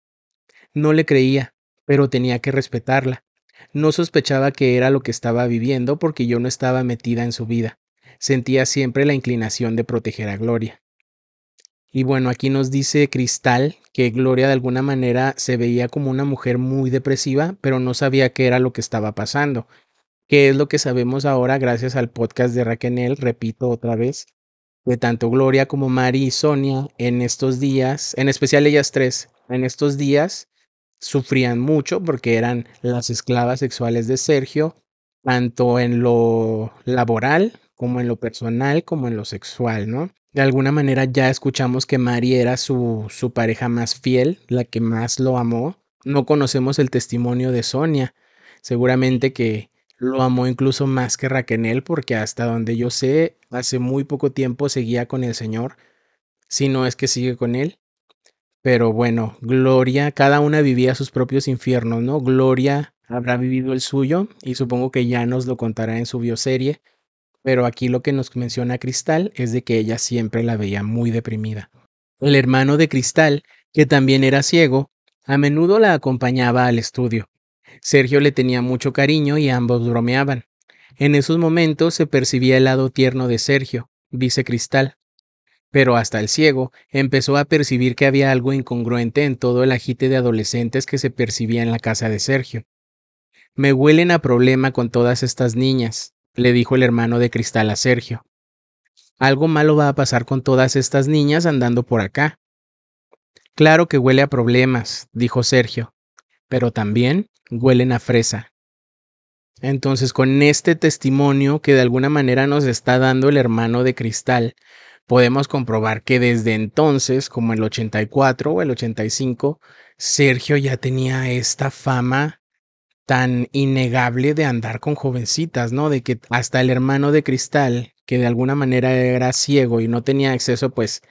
No le creía, pero tenía que respetarla. No sospechaba que era lo que estaba viviendo porque yo no estaba metida en su vida. Sentía siempre la inclinación de proteger a Gloria. Y bueno, aquí nos dice Cristal que Gloria de alguna manera se veía como una mujer muy depresiva, pero no sabía qué era lo que estaba pasando, que es lo que sabemos ahora gracias al podcast de Raquel, repito otra vez, de tanto Gloria como Mari y Sonia en estos días, en especial ellas tres, en estos días sufrían mucho porque eran las esclavas sexuales de Sergio, tanto en lo laboral como en lo personal, como en lo sexual, ¿no? De alguna manera ya escuchamos que Mari era su, su pareja más fiel, la que más lo amó. No conocemos el testimonio de Sonia. Seguramente que lo amó incluso más que Raquenel porque hasta donde yo sé, hace muy poco tiempo seguía con el Señor, si no es que sigue con él. Pero bueno, Gloria, cada una vivía sus propios infiernos, ¿no? Gloria habrá vivido el suyo y supongo que ya nos lo contará en su bioserie. Pero aquí lo que nos menciona Cristal es de que ella siempre la veía muy deprimida. El hermano de Cristal, que también era ciego, a menudo la acompañaba al estudio. Sergio le tenía mucho cariño y ambos bromeaban. En esos momentos se percibía el lado tierno de Sergio, dice Cristal. Pero hasta el ciego empezó a percibir que había algo incongruente en todo el agite de adolescentes que se percibía en la casa de Sergio. Me huelen a problema con todas estas niñas, le dijo el hermano de Cristal a Sergio. Algo malo va a pasar con todas estas niñas andando por acá. Claro que huele a problemas, dijo Sergio, pero también huelen a fresa. Entonces, con este testimonio que de alguna manera nos está dando el hermano de cristal, podemos comprobar que desde entonces, como el 84 o el 85, Sergio ya tenía esta fama tan innegable de andar con jovencitas, ¿no? De que hasta el hermano de Cristal, que de alguna manera era ciego y no tenía acceso pues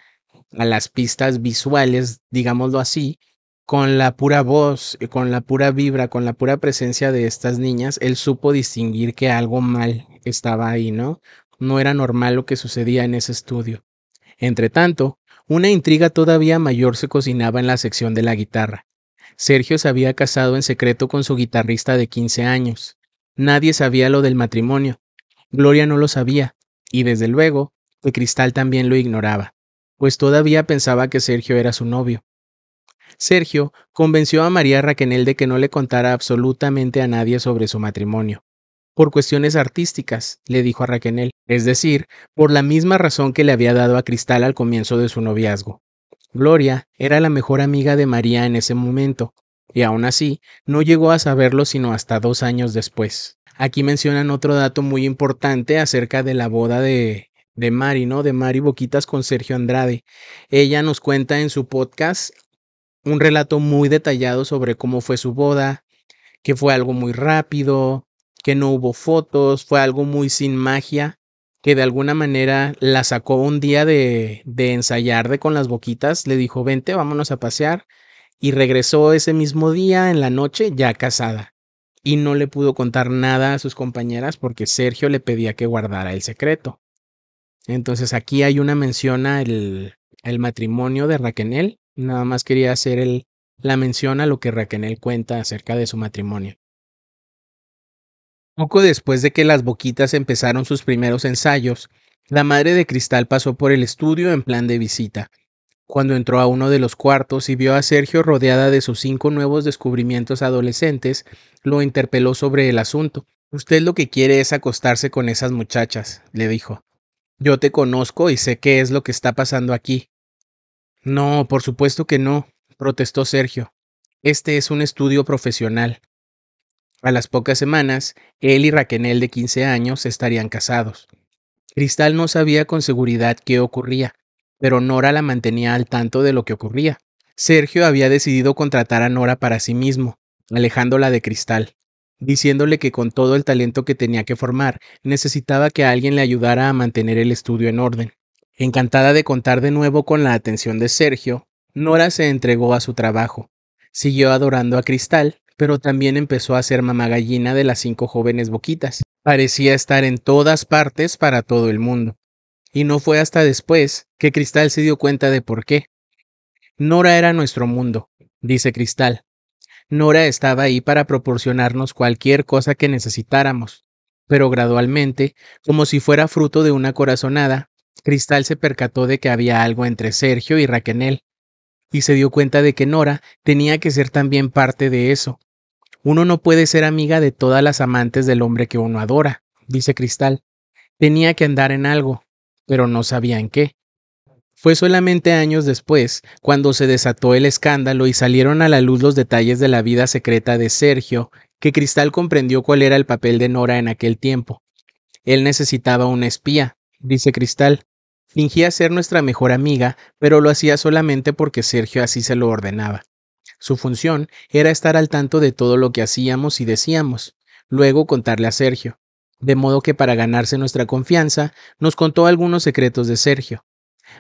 a las pistas visuales, digámoslo así, con la pura voz, eh, con la pura vibra, con la pura presencia de estas niñas, él supo distinguir que algo mal estaba ahí, ¿no? no era normal lo que sucedía en ese estudio. Entretanto, una intriga todavía mayor se cocinaba en la sección de la guitarra. Sergio se había casado en secreto con su guitarrista de 15 años. Nadie sabía lo del matrimonio. Gloria no lo sabía, y desde luego, el Cristal también lo ignoraba, pues todavía pensaba que Sergio era su novio. Sergio convenció a María Raquenel de que no le contara absolutamente a nadie sobre su matrimonio, por cuestiones artísticas, le dijo a Raquenel, es decir, por la misma razón que le había dado a Cristal al comienzo de su noviazgo. Gloria era la mejor amiga de María en ese momento, y aún así no llegó a saberlo sino hasta dos años después. Aquí mencionan otro dato muy importante acerca de la boda de, de Mari, ¿no? De Mari Boquitas con Sergio Andrade. Ella nos cuenta en su podcast un relato muy detallado sobre cómo fue su boda, que fue algo muy rápido, que no hubo fotos, fue algo muy sin magia, que de alguna manera la sacó un día de, ensayar de con las boquitas, le dijo, vente, vámonos a pasear, y regresó ese mismo día en la noche ya casada. Y no le pudo contar nada a sus compañeras porque Sergio le pedía que guardara el secreto. Entonces aquí hay una mención al el matrimonio de Raquenel. Nada más quería hacer el, la mención a lo que Raquenel cuenta acerca de su matrimonio. Poco después de que las Boquitas empezaron sus primeros ensayos, la madre de Cristal pasó por el estudio en plan de visita. Cuando entró a uno de los cuartos y vio a Sergio rodeada de sus cinco nuevos descubrimientos adolescentes, lo interpeló sobre el asunto. Usted lo que quiere es acostarse con esas muchachas, le dijo. Yo te conozco y sé qué es lo que está pasando aquí. No, por supuesto que no, protestó Sergio. Este es un estudio profesional. A las pocas semanas, él y Raquenel de 15 años estarían casados. Cristal no sabía con seguridad qué ocurría, pero Nora la mantenía al tanto de lo que ocurría. Sergio había decidido contratar a Nora para sí mismo, alejándola de Cristal, diciéndole que con todo el talento que tenía que formar, necesitaba que alguien le ayudara a mantener el estudio en orden. Encantada de contar de nuevo con la atención de Sergio, Nora se entregó a su trabajo, siguió adorando a Cristal pero también empezó a ser mamá gallina de las cinco jóvenes boquitas. Parecía estar en todas partes para todo el mundo. Y no fue hasta después que Cristal se dio cuenta de por qué. Nora era nuestro mundo, dice Cristal. Nora estaba ahí para proporcionarnos cualquier cosa que necesitáramos. Pero gradualmente, como si fuera fruto de una corazonada, Cristal se percató de que había algo entre Sergio y Raquenel, y se dio cuenta de que Nora tenía que ser también parte de eso, uno no puede ser amiga de todas las amantes del hombre que uno adora, dice Cristal. Tenía que andar en algo, pero no sabía en qué. Fue solamente años después cuando se desató el escándalo y salieron a la luz los detalles de la vida secreta de Sergio, que Cristal comprendió cuál era el papel de Nora en aquel tiempo. Él necesitaba una espía, dice Cristal. Fingía ser nuestra mejor amiga, pero lo hacía solamente porque Sergio así se lo ordenaba. Su función era estar al tanto de todo lo que hacíamos y decíamos, luego contarle a Sergio. De modo que para ganarse nuestra confianza, nos contó algunos secretos de Sergio.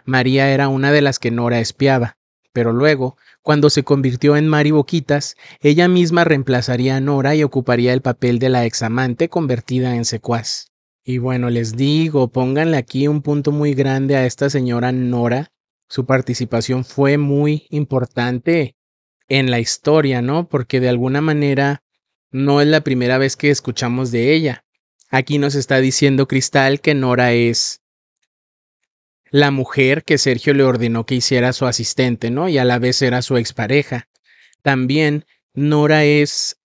María era una de las que Nora espiaba, pero luego, cuando se convirtió en Mari Boquitas, ella misma reemplazaría a Nora y ocuparía el papel de la examante convertida en secuaz. Y bueno, les digo, pónganle aquí un punto muy grande a esta señora Nora. Su participación fue muy importante en la historia, ¿no? Porque de alguna manera no es la primera vez que escuchamos de ella. Aquí nos está diciendo Cristal que Nora es la mujer que Sergio le ordenó que hiciera su asistente, ¿no? Y a la vez era su expareja. También Nora es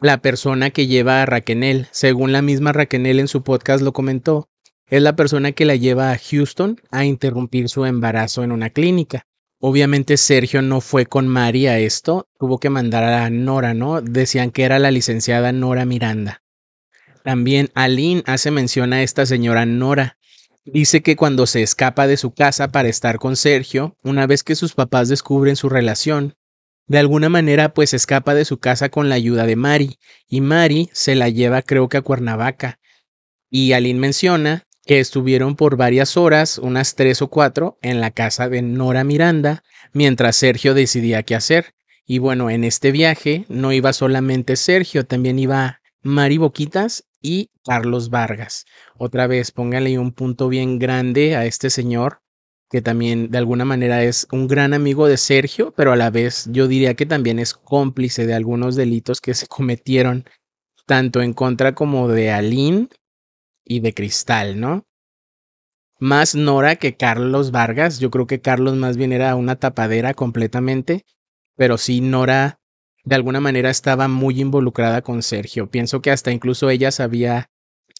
la persona que lleva a Raquenel, según la misma Raquenel en su podcast lo comentó, es la persona que la lleva a Houston a interrumpir su embarazo en una clínica. Obviamente Sergio no fue con Mari a esto, tuvo que mandar a Nora, ¿no? Decían que era la licenciada Nora Miranda. También Aline hace mención a esta señora Nora. Dice que cuando se escapa de su casa para estar con Sergio, una vez que sus papás descubren su relación, de alguna manera pues escapa de su casa con la ayuda de Mari, y Mari se la lleva creo que a Cuernavaca. Y Aline menciona estuvieron por varias horas, unas tres o cuatro, en la casa de Nora Miranda, mientras Sergio decidía qué hacer. Y bueno, en este viaje no iba solamente Sergio, también iba Mari Boquitas y Carlos Vargas. Otra vez, póngale un punto bien grande a este señor, que también de alguna manera es un gran amigo de Sergio, pero a la vez yo diría que también es cómplice de algunos delitos que se cometieron tanto en contra como de Aline y de cristal, ¿no? Más Nora que Carlos Vargas. Yo creo que Carlos más bien era una tapadera completamente, pero sí Nora de alguna manera estaba muy involucrada con Sergio. Pienso que hasta incluso ella sabía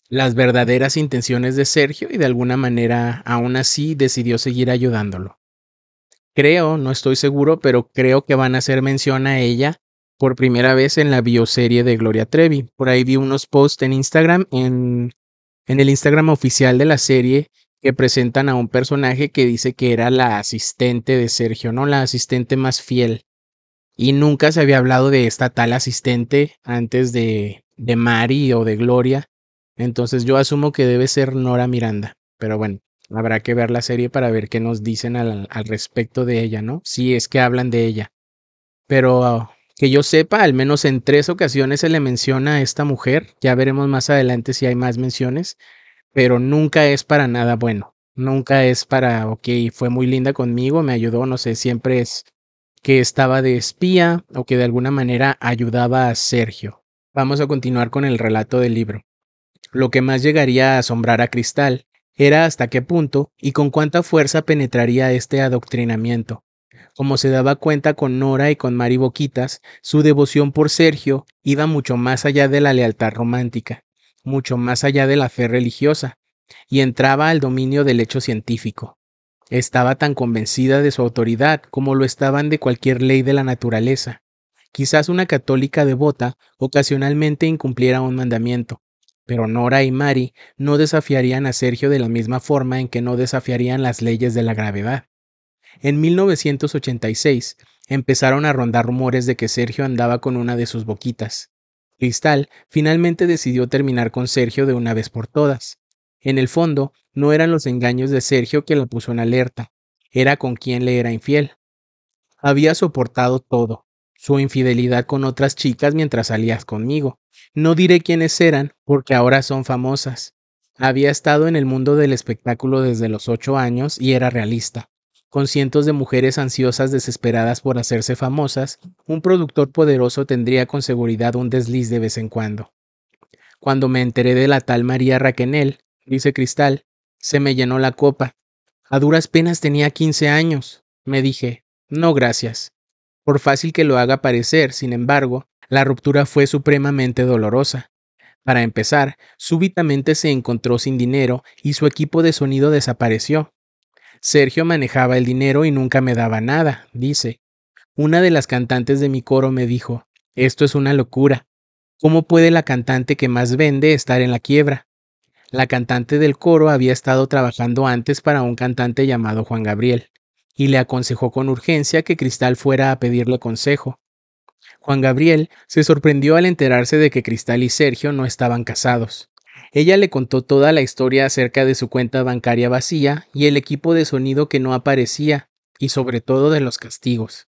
las verdaderas intenciones de Sergio y de alguna manera aún así decidió seguir ayudándolo. Creo, no estoy seguro, pero creo que van a hacer mención a ella por primera vez en la bioserie de Gloria Trevi. Por ahí vi unos posts en Instagram en en el Instagram oficial de la serie que presentan a un personaje que dice que era la asistente de Sergio, ¿no? La asistente más fiel. Y nunca se había hablado de esta tal asistente antes de, de Mari o de Gloria. Entonces yo asumo que debe ser Nora Miranda. Pero bueno, habrá que ver la serie para ver qué nos dicen al, al respecto de ella, ¿no? Si es que hablan de ella. Pero que yo sepa, al menos en tres ocasiones se le menciona a esta mujer. Ya veremos más adelante si hay más menciones, pero nunca es para nada bueno. Nunca es para, ok, fue muy linda conmigo, me ayudó, no sé, siempre es que estaba de espía o que de alguna manera ayudaba a Sergio. Vamos a continuar con el relato del libro. Lo que más llegaría a asombrar a Cristal era hasta qué punto y con cuánta fuerza penetraría este adoctrinamiento. Como se daba cuenta con Nora y con Mari Boquitas, su devoción por Sergio iba mucho más allá de la lealtad romántica, mucho más allá de la fe religiosa, y entraba al dominio del hecho científico. Estaba tan convencida de su autoridad como lo estaban de cualquier ley de la naturaleza. Quizás una católica devota ocasionalmente incumpliera un mandamiento, pero Nora y Mari no desafiarían a Sergio de la misma forma en que no desafiarían las leyes de la gravedad. En 1986 empezaron a rondar rumores de que Sergio andaba con una de sus boquitas. Cristal finalmente decidió terminar con Sergio de una vez por todas. En el fondo, no eran los engaños de Sergio que la puso en alerta, era con quien le era infiel. Había soportado todo, su infidelidad con otras chicas mientras salías conmigo. No diré quiénes eran, porque ahora son famosas. Había estado en el mundo del espectáculo desde los ocho años y era realista. Con cientos de mujeres ansiosas desesperadas por hacerse famosas, un productor poderoso tendría con seguridad un desliz de vez en cuando. Cuando me enteré de la tal María Raquenel, dice Cristal, se me llenó la copa. A duras penas tenía 15 años, me dije. No, gracias. Por fácil que lo haga parecer, sin embargo, la ruptura fue supremamente dolorosa. Para empezar, súbitamente se encontró sin dinero y su equipo de sonido desapareció. Sergio manejaba el dinero y nunca me daba nada, dice. Una de las cantantes de mi coro me dijo, esto es una locura. ¿Cómo puede la cantante que más vende estar en la quiebra? La cantante del coro había estado trabajando antes para un cantante llamado Juan Gabriel, y le aconsejó con urgencia que Cristal fuera a pedirle consejo. Juan Gabriel se sorprendió al enterarse de que Cristal y Sergio no estaban casados. Ella le contó toda la historia acerca de su cuenta bancaria vacía y el equipo de sonido que no aparecía, y sobre todo de los castigos.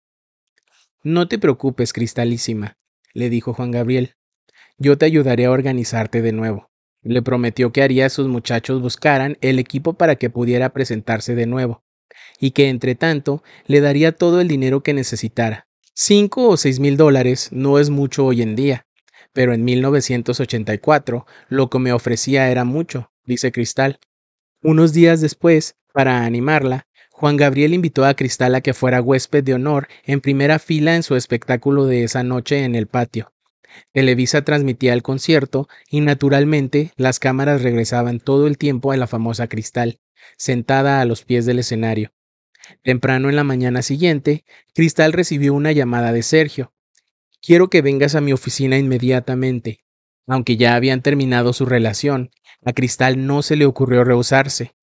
No te preocupes, Cristalísima, le dijo Juan Gabriel. Yo te ayudaré a organizarte de nuevo. Le prometió que haría a sus muchachos buscaran el equipo para que pudiera presentarse de nuevo, y que entre tanto le daría todo el dinero que necesitara. Cinco o seis mil dólares no es mucho hoy en día, pero en 1984 lo que me ofrecía era mucho, dice Cristal. Unos días después, para animarla, Juan Gabriel invitó a Cristal a que fuera huésped de honor en primera fila en su espectáculo de esa noche en el patio. Televisa transmitía el concierto y naturalmente las cámaras regresaban todo el tiempo a la famosa Cristal, sentada a los pies del escenario. Temprano en la mañana siguiente, Cristal recibió una llamada de Sergio, Quiero que vengas a mi oficina inmediatamente. Aunque ya habían terminado su relación, a Cristal no se le ocurrió rehusarse.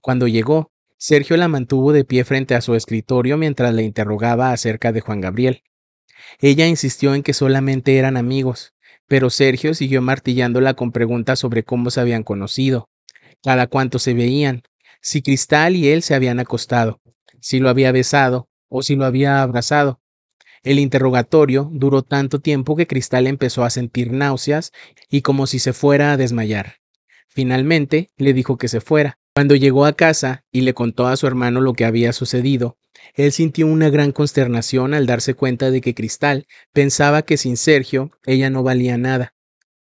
Cuando llegó, Sergio la mantuvo de pie frente a su escritorio mientras le interrogaba acerca de Juan Gabriel. Ella insistió en que solamente eran amigos, pero Sergio siguió martillándola con preguntas sobre cómo se habían conocido, cada cuánto se veían, si Cristal y él se habían acostado, si lo había besado o si lo había abrazado, el interrogatorio duró tanto tiempo que Cristal empezó a sentir náuseas y como si se fuera a desmayar. Finalmente le dijo que se fuera. Cuando llegó a casa y le contó a su hermano lo que había sucedido, él sintió una gran consternación al darse cuenta de que Cristal pensaba que sin Sergio ella no valía nada.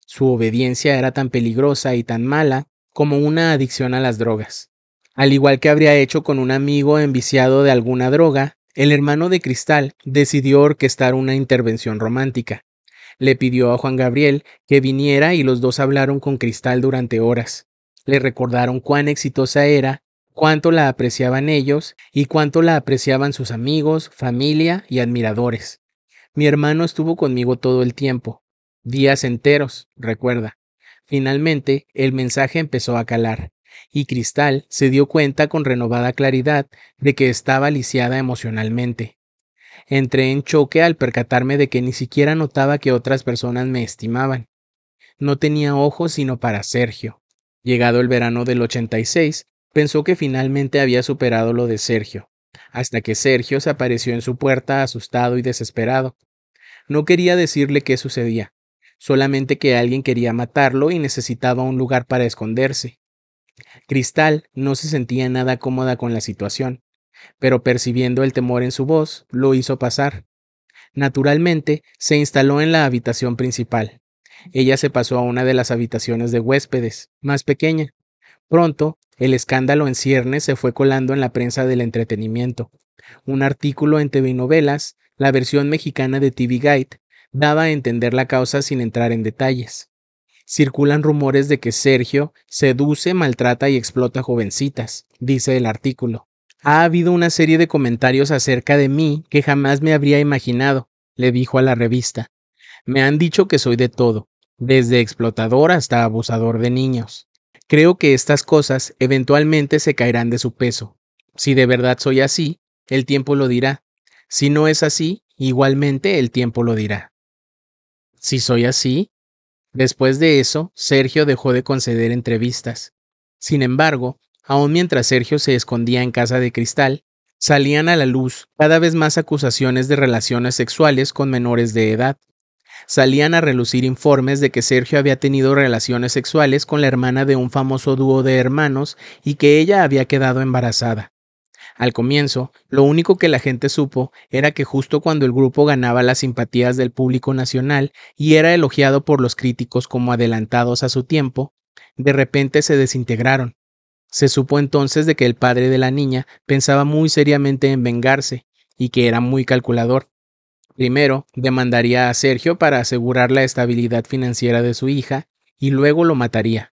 Su obediencia era tan peligrosa y tan mala como una adicción a las drogas. Al igual que habría hecho con un amigo enviciado de alguna droga, el hermano de Cristal decidió orquestar una intervención romántica. Le pidió a Juan Gabriel que viniera y los dos hablaron con Cristal durante horas. Le recordaron cuán exitosa era, cuánto la apreciaban ellos y cuánto la apreciaban sus amigos, familia y admiradores. Mi hermano estuvo conmigo todo el tiempo, días enteros, recuerda. Finalmente, el mensaje empezó a calar y Cristal se dio cuenta con renovada claridad de que estaba lisiada emocionalmente. Entré en choque al percatarme de que ni siquiera notaba que otras personas me estimaban. No tenía ojos sino para Sergio. Llegado el verano del 86, pensó que finalmente había superado lo de Sergio, hasta que Sergio se apareció en su puerta asustado y desesperado. No quería decirle qué sucedía, solamente que alguien quería matarlo y necesitaba un lugar para esconderse. Cristal no se sentía nada cómoda con la situación, pero percibiendo el temor en su voz, lo hizo pasar. Naturalmente, se instaló en la habitación principal. Ella se pasó a una de las habitaciones de huéspedes, más pequeña. Pronto, el escándalo en ciernes se fue colando en la prensa del entretenimiento. Un artículo en TV Novelas, la versión mexicana de TV Guide, daba a entender la causa sin entrar en detalles circulan rumores de que Sergio seduce, maltrata y explota jovencitas, dice el artículo. Ha habido una serie de comentarios acerca de mí que jamás me habría imaginado, le dijo a la revista. Me han dicho que soy de todo, desde explotador hasta abusador de niños. Creo que estas cosas eventualmente se caerán de su peso. Si de verdad soy así, el tiempo lo dirá. Si no es así, igualmente el tiempo lo dirá. Si soy así, Después de eso, Sergio dejó de conceder entrevistas. Sin embargo, aún mientras Sergio se escondía en casa de cristal, salían a la luz cada vez más acusaciones de relaciones sexuales con menores de edad. Salían a relucir informes de que Sergio había tenido relaciones sexuales con la hermana de un famoso dúo de hermanos y que ella había quedado embarazada. Al comienzo, lo único que la gente supo era que justo cuando el grupo ganaba las simpatías del público nacional y era elogiado por los críticos como adelantados a su tiempo, de repente se desintegraron. Se supo entonces de que el padre de la niña pensaba muy seriamente en vengarse y que era muy calculador. Primero, demandaría a Sergio para asegurar la estabilidad financiera de su hija y luego lo mataría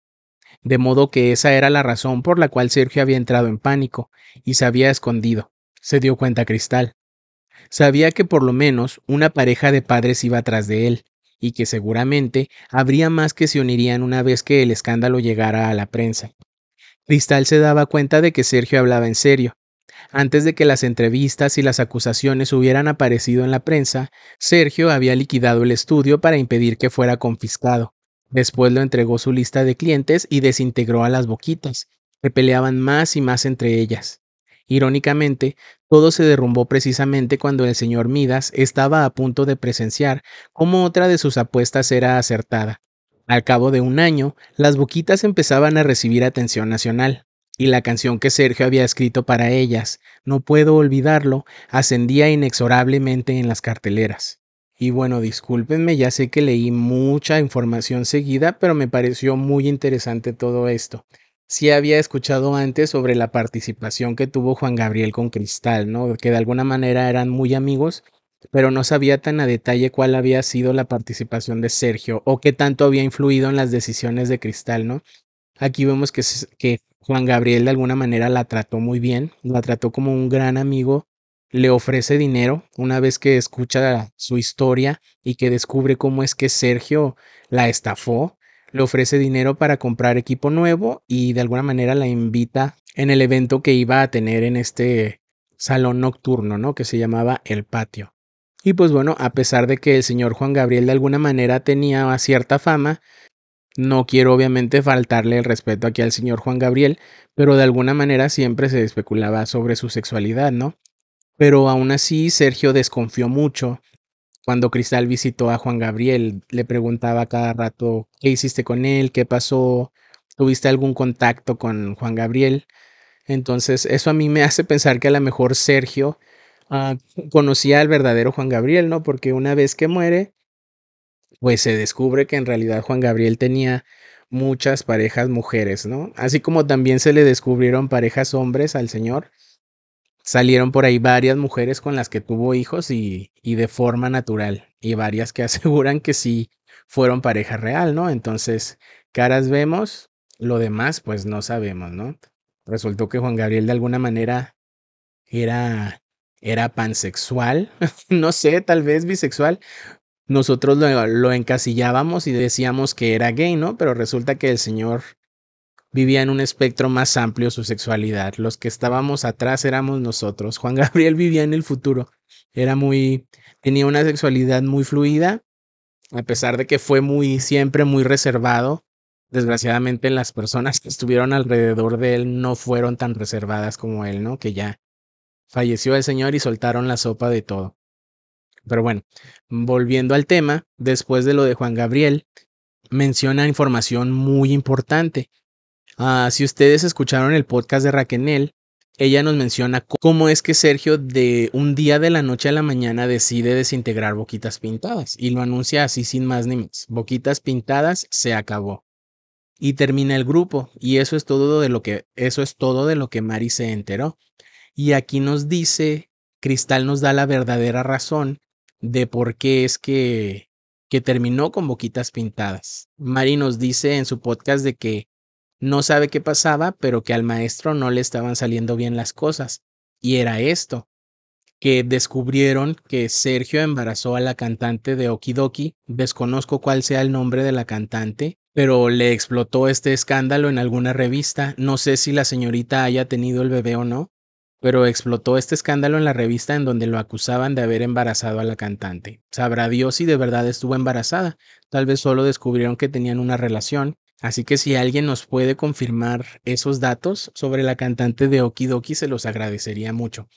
de modo que esa era la razón por la cual Sergio había entrado en pánico y se había escondido, se dio cuenta Cristal. Sabía que por lo menos una pareja de padres iba tras de él, y que seguramente habría más que se unirían una vez que el escándalo llegara a la prensa. Cristal se daba cuenta de que Sergio hablaba en serio. Antes de que las entrevistas y las acusaciones hubieran aparecido en la prensa, Sergio había liquidado el estudio para impedir que fuera confiscado. Después lo entregó su lista de clientes y desintegró a las boquitas, que peleaban más y más entre ellas. Irónicamente, todo se derrumbó precisamente cuando el señor Midas estaba a punto de presenciar cómo otra de sus apuestas era acertada. Al cabo de un año, las boquitas empezaban a recibir atención nacional, y la canción que Sergio había escrito para ellas, No puedo olvidarlo, ascendía inexorablemente en las carteleras. Y bueno, discúlpenme, ya sé que leí mucha información seguida, pero me pareció muy interesante todo esto. Sí había escuchado antes sobre la participación que tuvo Juan Gabriel con Cristal, ¿no? Que de alguna manera eran muy amigos, pero no sabía tan a detalle cuál había sido la participación de Sergio o qué tanto había influido en las decisiones de Cristal, ¿no? Aquí vemos que, que Juan Gabriel de alguna manera la trató muy bien, la trató como un gran amigo le ofrece dinero una vez que escucha su historia y que descubre cómo es que Sergio la estafó. Le ofrece dinero para comprar equipo nuevo y de alguna manera la invita en el evento que iba a tener en este salón nocturno, ¿no? Que se llamaba El Patio. Y pues bueno, a pesar de que el señor Juan Gabriel de alguna manera tenía cierta fama, no quiero obviamente faltarle el respeto aquí al señor Juan Gabriel, pero de alguna manera siempre se especulaba sobre su sexualidad, ¿no? Pero aún así, Sergio desconfió mucho. Cuando Cristal visitó a Juan Gabriel, le preguntaba cada rato, ¿qué hiciste con él? ¿Qué pasó? ¿Tuviste algún contacto con Juan Gabriel? Entonces, eso a mí me hace pensar que a lo mejor Sergio ah, conocía al verdadero Juan Gabriel, ¿no? Porque una vez que muere, pues se descubre que en realidad Juan Gabriel tenía muchas parejas mujeres, ¿no? Así como también se le descubrieron parejas hombres al señor, salieron por ahí varias mujeres con las que tuvo hijos y, de forma natural, y varias que aseguran que sí fueron pareja real, ¿no? Entonces, caras vemos, lo demás pues no sabemos, ¿no? Resultó que Juan Gabriel de alguna manera era, era pansexual, no sé, tal vez bisexual. Nosotros lo, lo encasillábamos y decíamos que era gay, ¿no? Pero resulta que el señor vivía en un espectro más amplio su sexualidad. Los que estábamos atrás éramos nosotros. Juan Gabriel vivía en el futuro. Era muy, tenía una sexualidad muy fluida, a pesar de que fue muy, siempre muy reservado. Desgraciadamente las personas que estuvieron alrededor de él no fueron tan reservadas como él, ¿no? Que ya falleció el señor y soltaron la sopa de todo. Pero bueno, volviendo al tema, después de lo de Juan Gabriel, menciona información muy importante. Ah, si ustedes escucharon el podcast de Raquenel, ella nos menciona cómo es que Sergio de un día de la noche a la mañana decide desintegrar Boquitas Pintadas y lo anuncia así sin más ni Boquitas Pintadas se acabó. Y termina el grupo y eso es todo de lo que eso es todo de lo que Mari se enteró. Y aquí nos dice Cristal nos da la verdadera razón de por qué es que que terminó con Boquitas Pintadas. Mari nos dice en su podcast de que no sabe qué pasaba, pero que al maestro no le estaban saliendo bien las cosas. Y era esto, que descubrieron que Sergio embarazó a la cantante de Okidoki, desconozco cuál sea el nombre de la cantante, pero le explotó este escándalo en alguna revista, no sé si la señorita haya tenido el bebé o no, pero explotó este escándalo en la revista en donde lo acusaban de haber embarazado a la cantante. Sabrá Dios si de verdad estuvo embarazada, tal vez solo descubrieron que tenían una relación Así que si alguien nos puede confirmar esos datos sobre la cantante de Okidoki, se los agradecería mucho.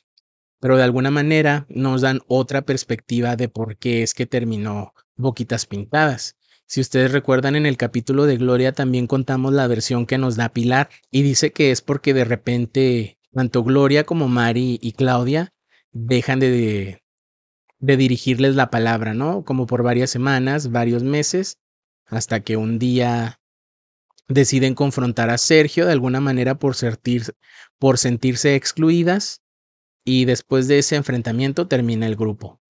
Pero de alguna manera nos dan otra perspectiva de por qué es que terminó Boquitas Pintadas. Si ustedes recuerdan en el capítulo de Gloria también contamos la versión que nos da Pilar y dice que es porque de repente tanto Gloria como Mari y Claudia dejan de, de dirigirles la palabra, ¿no? Como por varias semanas, varios meses, hasta que un día deciden confrontar a Sergio de alguna manera por, por sentirse excluidas y después de ese enfrentamiento termina el grupo.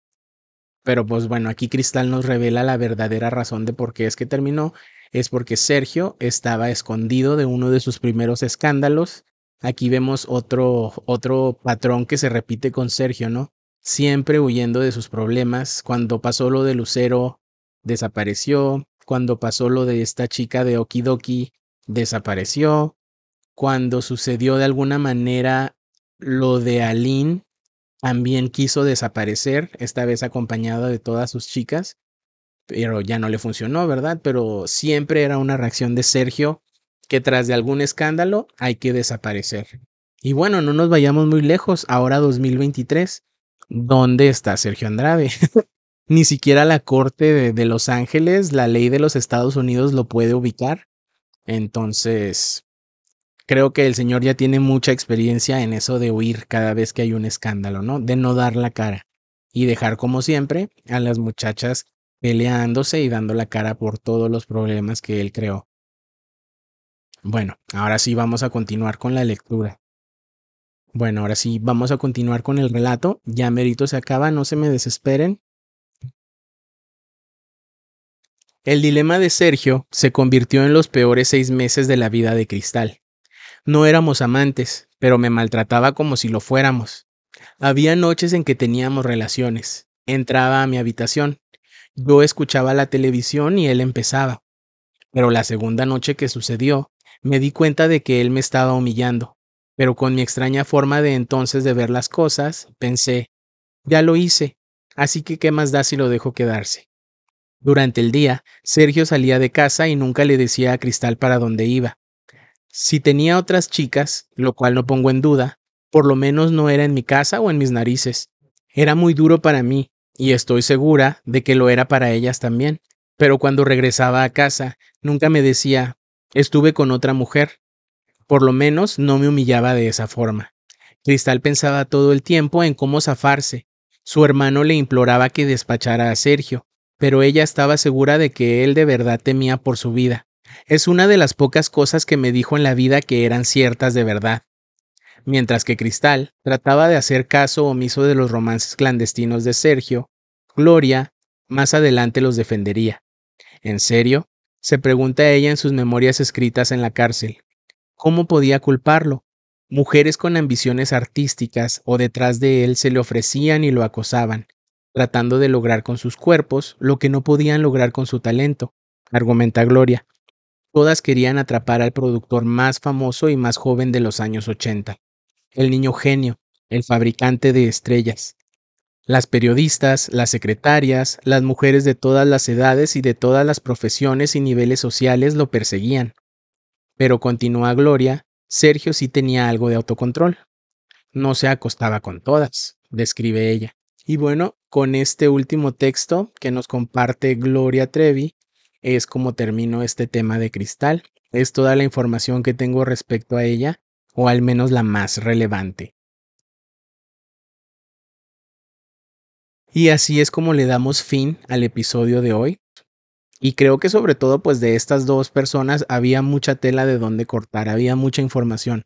Pero pues bueno, aquí Cristal nos revela la verdadera razón de por qué es que terminó. Es porque Sergio estaba escondido de uno de sus primeros escándalos. Aquí vemos otro, otro patrón que se repite con Sergio, ¿no? Siempre huyendo de sus problemas. Cuando pasó lo de Lucero, desapareció cuando pasó lo de esta chica de Okidoki, desapareció. Cuando sucedió de alguna manera lo de Aline, también quiso desaparecer, esta vez acompañada de todas sus chicas, pero ya no le funcionó, ¿verdad? Pero siempre era una reacción de Sergio que tras de algún escándalo hay que desaparecer. Y bueno, no nos vayamos muy lejos, ahora 2023, ¿dónde está Sergio Andrade? ni siquiera la corte de, Los Ángeles, la ley de los Estados Unidos lo puede ubicar. Entonces, creo que el señor ya tiene mucha experiencia en eso de huir cada vez que hay un escándalo, ¿no? De no dar la cara y dejar como siempre a las muchachas peleándose y dando la cara por todos los problemas que él creó. Bueno, ahora sí vamos a continuar con la lectura. Bueno, ahora sí vamos a continuar con el relato. Ya merito se acaba, no se me desesperen. El dilema de Sergio se convirtió en los peores seis meses de la vida de Cristal. No éramos amantes, pero me maltrataba como si lo fuéramos. Había noches en que teníamos relaciones. Entraba a mi habitación. Yo escuchaba la televisión y él empezaba. Pero la segunda noche que sucedió, me di cuenta de que él me estaba humillando. Pero con mi extraña forma de entonces de ver las cosas, pensé, ya lo hice, así que qué más da si lo dejo quedarse. Durante el día, Sergio salía de casa y nunca le decía a Cristal para dónde iba. Si tenía otras chicas, lo cual no pongo en duda, por lo menos no era en mi casa o en mis narices. Era muy duro para mí, y estoy segura de que lo era para ellas también. Pero cuando regresaba a casa, nunca me decía, estuve con otra mujer. Por lo menos no me humillaba de esa forma. Cristal pensaba todo el tiempo en cómo zafarse. Su hermano le imploraba que despachara a Sergio, pero ella estaba segura de que él de verdad temía por su vida. Es una de las pocas cosas que me dijo en la vida que eran ciertas de verdad. Mientras que Cristal trataba de hacer caso omiso de los romances clandestinos de Sergio, Gloria más adelante los defendería. ¿En serio? se pregunta ella en sus memorias escritas en la cárcel. ¿Cómo podía culparlo? Mujeres con ambiciones artísticas o detrás de él se le ofrecían y lo acosaban, tratando de lograr con sus cuerpos lo que no podían lograr con su talento, argumenta Gloria. Todas querían atrapar al productor más famoso y más joven de los años 80, el niño genio, el fabricante de estrellas. Las periodistas, las secretarias, las mujeres de todas las edades y de todas las profesiones y niveles sociales lo perseguían. Pero continúa Gloria, Sergio sí tenía algo de autocontrol. No se acostaba con todas, describe ella. Y bueno, con este último texto que nos comparte Gloria Trevi, es como termino este tema de cristal. Es toda la información que tengo respecto a ella, o al menos la más relevante. Y así es como le damos fin al episodio de hoy. Y creo que sobre todo pues de estas dos personas había mucha tela de donde cortar, había mucha información.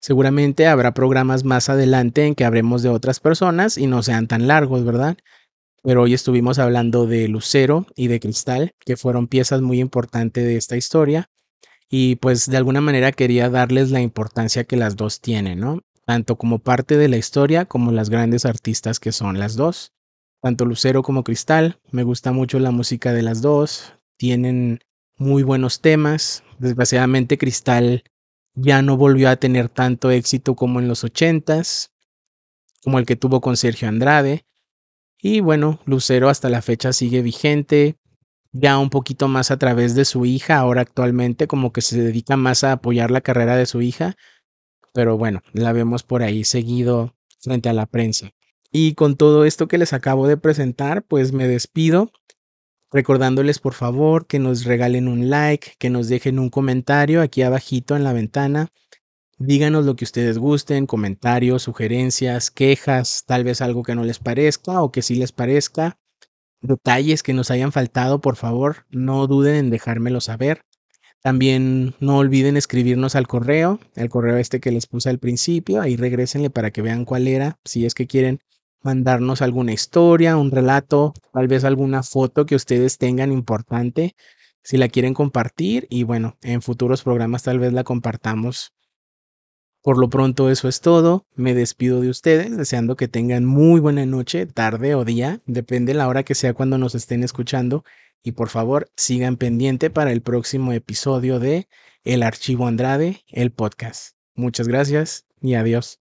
Seguramente habrá programas más adelante en que habremos de otras personas y no sean tan largos, ¿verdad? Pero hoy estuvimos hablando de Lucero y de Cristal, que fueron piezas muy importantes de esta historia. Y pues de alguna manera quería darles la importancia que las dos tienen, ¿no? Tanto como parte de la historia como las grandes artistas que son las dos. Tanto Lucero como Cristal, me gusta mucho la música de las dos, tienen muy buenos temas. Desgraciadamente Cristal ya no volvió a tener tanto éxito como en los ochentas, como el que tuvo con Sergio Andrade. Y bueno, Lucero hasta la fecha sigue vigente, ya un poquito más a través de su hija, ahora actualmente como que se dedica más a apoyar la carrera de su hija, pero bueno, la vemos por ahí seguido frente a la prensa. Y con todo esto que les acabo de presentar, pues me despido. Recordándoles por favor que nos regalen un like, que nos dejen un comentario aquí abajito en la ventana. Díganos lo que ustedes gusten, comentarios, sugerencias, quejas, tal vez algo que no les parezca o que sí les parezca. Detalles que nos hayan faltado, por favor, no duden en dejármelo saber. También no olviden escribirnos al correo, el correo este que les puse al principio, ahí regresenle para que vean cuál era, si es que quieren mandarnos alguna historia, un relato, tal vez alguna foto que ustedes tengan importante, si la quieren compartir y bueno, en futuros programas tal vez la compartamos. Por lo pronto eso es todo, me despido de ustedes deseando que tengan muy buena noche, tarde o día, depende la hora que sea cuando nos estén escuchando y por favor sigan pendiente para el próximo episodio de El Archivo Andrade, el podcast. Muchas gracias y adiós.